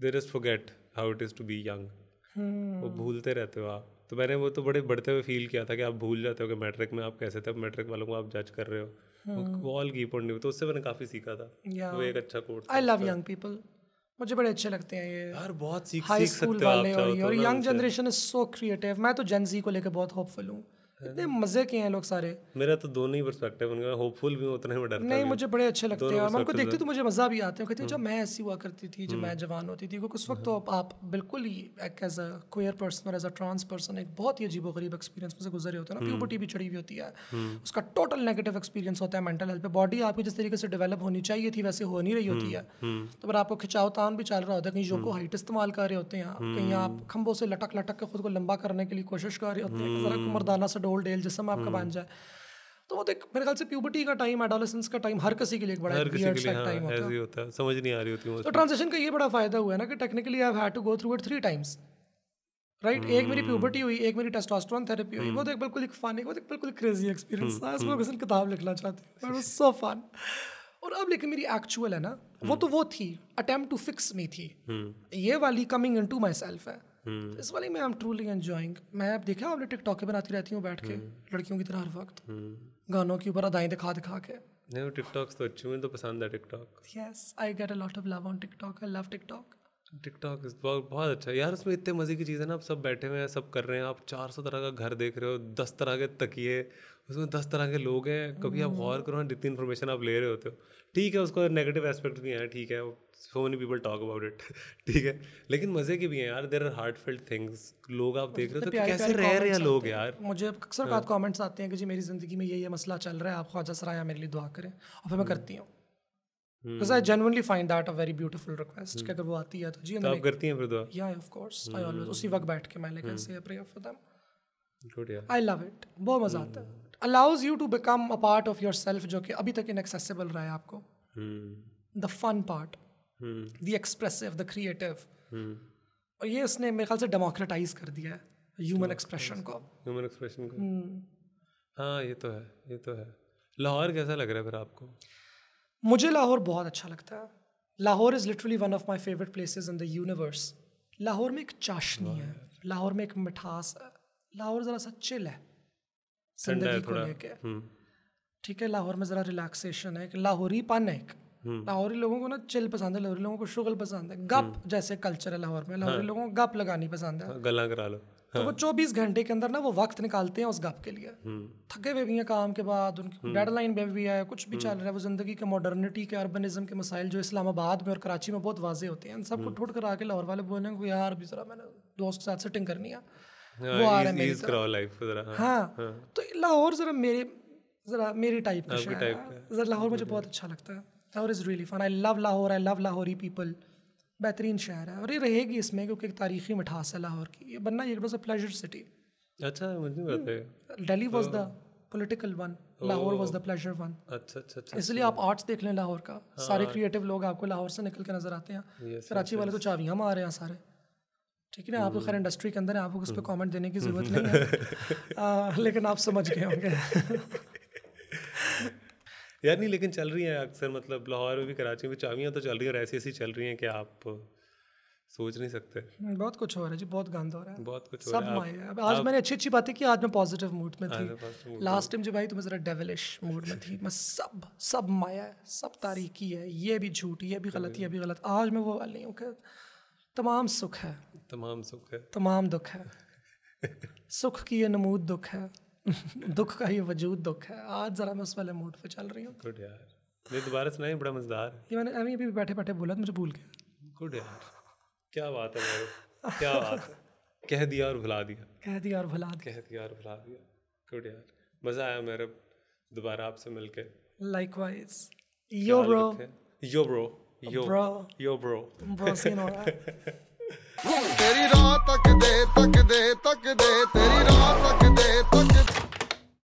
they just forget how it is to be young वो भूलते रहते हो आप तो मैंने वो तो बड़े बढ़ते हुए फील किया था कि आप भूल जाते हो कि मैट्रिक में आप कैसे थे मैट्रिक वालों को आप जज कर रहे हो वो ऑल की पॉइंट नहीं तो उससे मैंने काफ़ी सीखा था वो एक अच्छा course I love young people मुझे बड़े अच्छे लगते हैं ये हर बहुत सीख हाई स्कूल वाले और young generation is so creative मैं तो जेन जी को लेकर बहुत होपफुल हूँ इतने मजे के हैं लोग सारे मेरा तो दोनों ही पर्सपेक्टिव उनका होपफुल भी हूं उतने में डरता नहीं मुझे बड़े अच्छे लगते हैं मैं उनको देखती तो मुझे मजा भी आता है कहती हूँ जब अच्छा, हम्म। मैं ऐसी हुआ करती थी जब मैं हम्म। जवान होती थी क्योंकि उस वक्त तो हम्म। आप बिल्कुल ही एक एज अ क्वेयर पर्सन और एज अ ट्रांस पर्सन एक बहुत ही अजीब गरीब एक्सपीरियंस में से गुजरे होते हैं ना प्यूबर्टी भी चढ़ी हुई होती है उसका टोटल नेगेटिव एक्सपीरियंस होता है मेंटल हेल्थ पे बॉडी आपकी जिस तरीके से डेवलप होनी चाहिए थी वैसे हो नहीं रही होती है तो फिर आपको खिंचाव तान भी चल रहा होता है कहीं को हाइट इस्तेमाल कर रहे होते हैं कहीं आप खंभों से लटक लटक के खुद को लंबा करने के लिए कोशिश कर रहे होते हैं मरदाना से ओल्ड एज जिसम आपका हम्म। बन जाए तो वो देख मेरे ख्याल से प्यूबर्टी का टाइम एडोलेसेंस का टाइम हर किसी के लिए एक बड़ा हर किसी के लिए टाइम हाँ, होता है होता है समझ नहीं आ रही होती तो ट्रांजेक्शन का ये बड़ा फायदा हुआ है ना कि technically I had to go through it three times right एक मेरी प्यूबर्टी हम्म। हुई एक मेरी टेस्टोस्टेरोन थेरेपी हुई वो तो हम्म। एक बिल्कुल एक फन वो एक बिल्कुल क्रेजी एक्सपीरियंस था इसको किसी किताब लिखना चाहती हूँ सो फन और अब लेकिन मेरी एक्चुअल है ना वो तो वो थी अटेम्प्ट टू फिक्स मी थी ये वाली coming into myself है हम्म। इस वाली में आई एम ट्रूली एंजॉइंग मैं अब देखा आपने टिकटॉक पर बनाती रहती हूँ बैठ के हम्म। लड़कियों की तरह हर वक्त हम्म। गानों के ऊपर अदाएँ दिखा दिखा के नहीं टिकटॉक्स तो अच्छी हुई तो पसंद है TikTok yes I get a lot of love on TikTok I love TikTok TikTok बहुत बहुत अच्छा यार उसमें इतने मज़े की चीज़ है ना आप सब बैठे हुए हैं सब कर रहे हैं आप चार सौ तरह का घर देख रहे हो दस तरह के तकिए उसमें दस तरह के लोग हैं कभी आप गौर करो ना जितनी इन्फॉर्मेशन आप ले रहे होते हो ठीक है उसका नेगेटिव एस्पेक्ट भी है ठीक है so many people talk about it ठीक है लेकिन मज़े के भी हैं यार there are heart filled things लोग आप देख रहे हो तो, तो कैसे रह रहे हैं लोग यार मुझे अक्सर हाँ। बात कॉमेंट्स आते हैं कि जी मेरी ज़िंदगी में ये ये मसला चल रहा है आप ख्वाजा सराया मेरे लिए दुआ करें और फिर मैं हम्म। करती हूँ because hmm. I genuinely find that a very beautiful request hmm. अगर वो आती है तो जी तो आप करती हैं फिर दुआ yeah of course hmm. I always उसी वक्त बैठ के मैं like I say a prayer for them good yeah I love it बहुत मजा आता है allows you to become a part of yourself जो कि अभी तक inaccessible रहा है hmm. the fun part hmm. the expressive the creative hmm. और ये इसने मेरे ख्याल से डेमोक्रेटाइज कर दिया है ह्यूमन एक्सप्रेशन को ह्यूमन एक्सप्रेशन को हाँ ये तो है ये तो है लाहौर कैसा लग रहा है फिर आपको मुझे लाहौर बहुत अच्छा लगता है Lahore is literally one of my favourite places in the universe Lahore में एक चाशनी है लाहौर में एक मिठास है लाहौर ज़रा सा चिल है जिंदगी को लेके हम्म। ठीक है लाहौर में ज़रा रिलैक्सेशन है एक लाहौरी पन है एक हम्म। लाहौरी लोगों को ना चिल पसंद है लाहौरी लोगों को शुगल पसंद है गप हम्म। जैसे कल्चर है लाहौर में लाहौरी हाँ। लोगों को गप लगानी पसंद है हाँ, गला करा लो तो वो हाँ। चौबीस घंटे के अंदर ना वो वक्त निकालते हैं उस गप के लिए हम्म। थके हुए भी हैं काम के बाद उनकी डेड लाइन पर भी है कुछ भी चल हम्म। रहा है वो ज़िंदगी के मॉडर्निटी के अर्बनिज्म के मसाइल जो इस्लामाबाद में और कराची में बहुत वाजे होते हैं सबको हम्म। ठुट कर आके लाहौर वाले बोलेंगे यार अभी ज़रा मैंने दोस्त के साथ सेटिंग करनी है हाँ, वो आ रहे हैं हाँ।, हाँ तो लाहौर ज़रा मेरे ज़रा मेरी टाइप का लाहौर मुझे बहुत अच्छा लगता है Lahore is really fun I love Lahore I love Lahori people बेहतरीन शहर है और ये रहेगी इसमें क्योंकि तारीखी मिठास है लाहौर की ये बनना एक बड़ा प्लेजर सिटी अच्छा मुझे पता है hmm, Delhi was the political one Lahore was the pleasure one अच्छा अच्छा अच्छा इसलिए अच्छा। आप आर्ट्स देख लें लाहौर का हाँ। सारे क्रिएटिव लोग आपको लाहौर से निकल के नजर आते हैं कराची वाले तो चावियाँ मार रहे हैं सारे ठीक है ना आप तो खैर इंडस्ट्री हम्म। के अंदर है आपको उस पर कॉमेंट हम्म। देने की ज़रूरत नहीं है हाँ, लेकिन आप समझ गए होंगे यार नहीं लेकिन चल रही हैं अक्सर मतलब लाहौर में भी कराची में चावियाँ तो चल रही हैं और ऐसी ऐसी चल रही हैं कि आप सोच नहीं सकते हम्म, बहुत कुछ हो रहा है जी बहुत गंद हो रहा है बहुत कुछ हो रहा है अब आज मैंने अच्छी अच्छी बातें की आज मैं पॉजिटिव मूड में थी लास्ट टाइम जब आई तो मैं ज़रा डेवलिश मूड में थी मैं सब सब माया है सब तारीखी है ये भी झूठ ये भी गलत ये भी गलत आज मैं वो वाली हूँ कि तमाम सुख है तमाम सुख है तमाम दुख है सुख की यह नमूद दुख है दुख का ही वजूद दुख है आज ज़रा मैं उस वाले मूड पे चल रही हूँ गुड यार ये दोबारा सुनाई बड़ा मज़ेदार ये मैंने अभी अभी बैठे बैठे बोला मुझे भूल गया गुड यार क्या बात है भाई क्या बात है कह दिया और भुला दिया कह दिया और भुला दिया कह दिया और भुला दिया गुड यार मज़ा आया मेरे दोबारा आपसे मिलके के likewise yo bro yo bro yo bro yo bro bro scene हो रहा है ਤੇਰੀ ਰਾਤ ਤੱਕ ਦੇ ਤੱਕ ਦੇ ਤੱਕ ਦੇ ਤੇਰੀ ਰਾਤ ਤੱਕ ਦੇ ਤੱਕ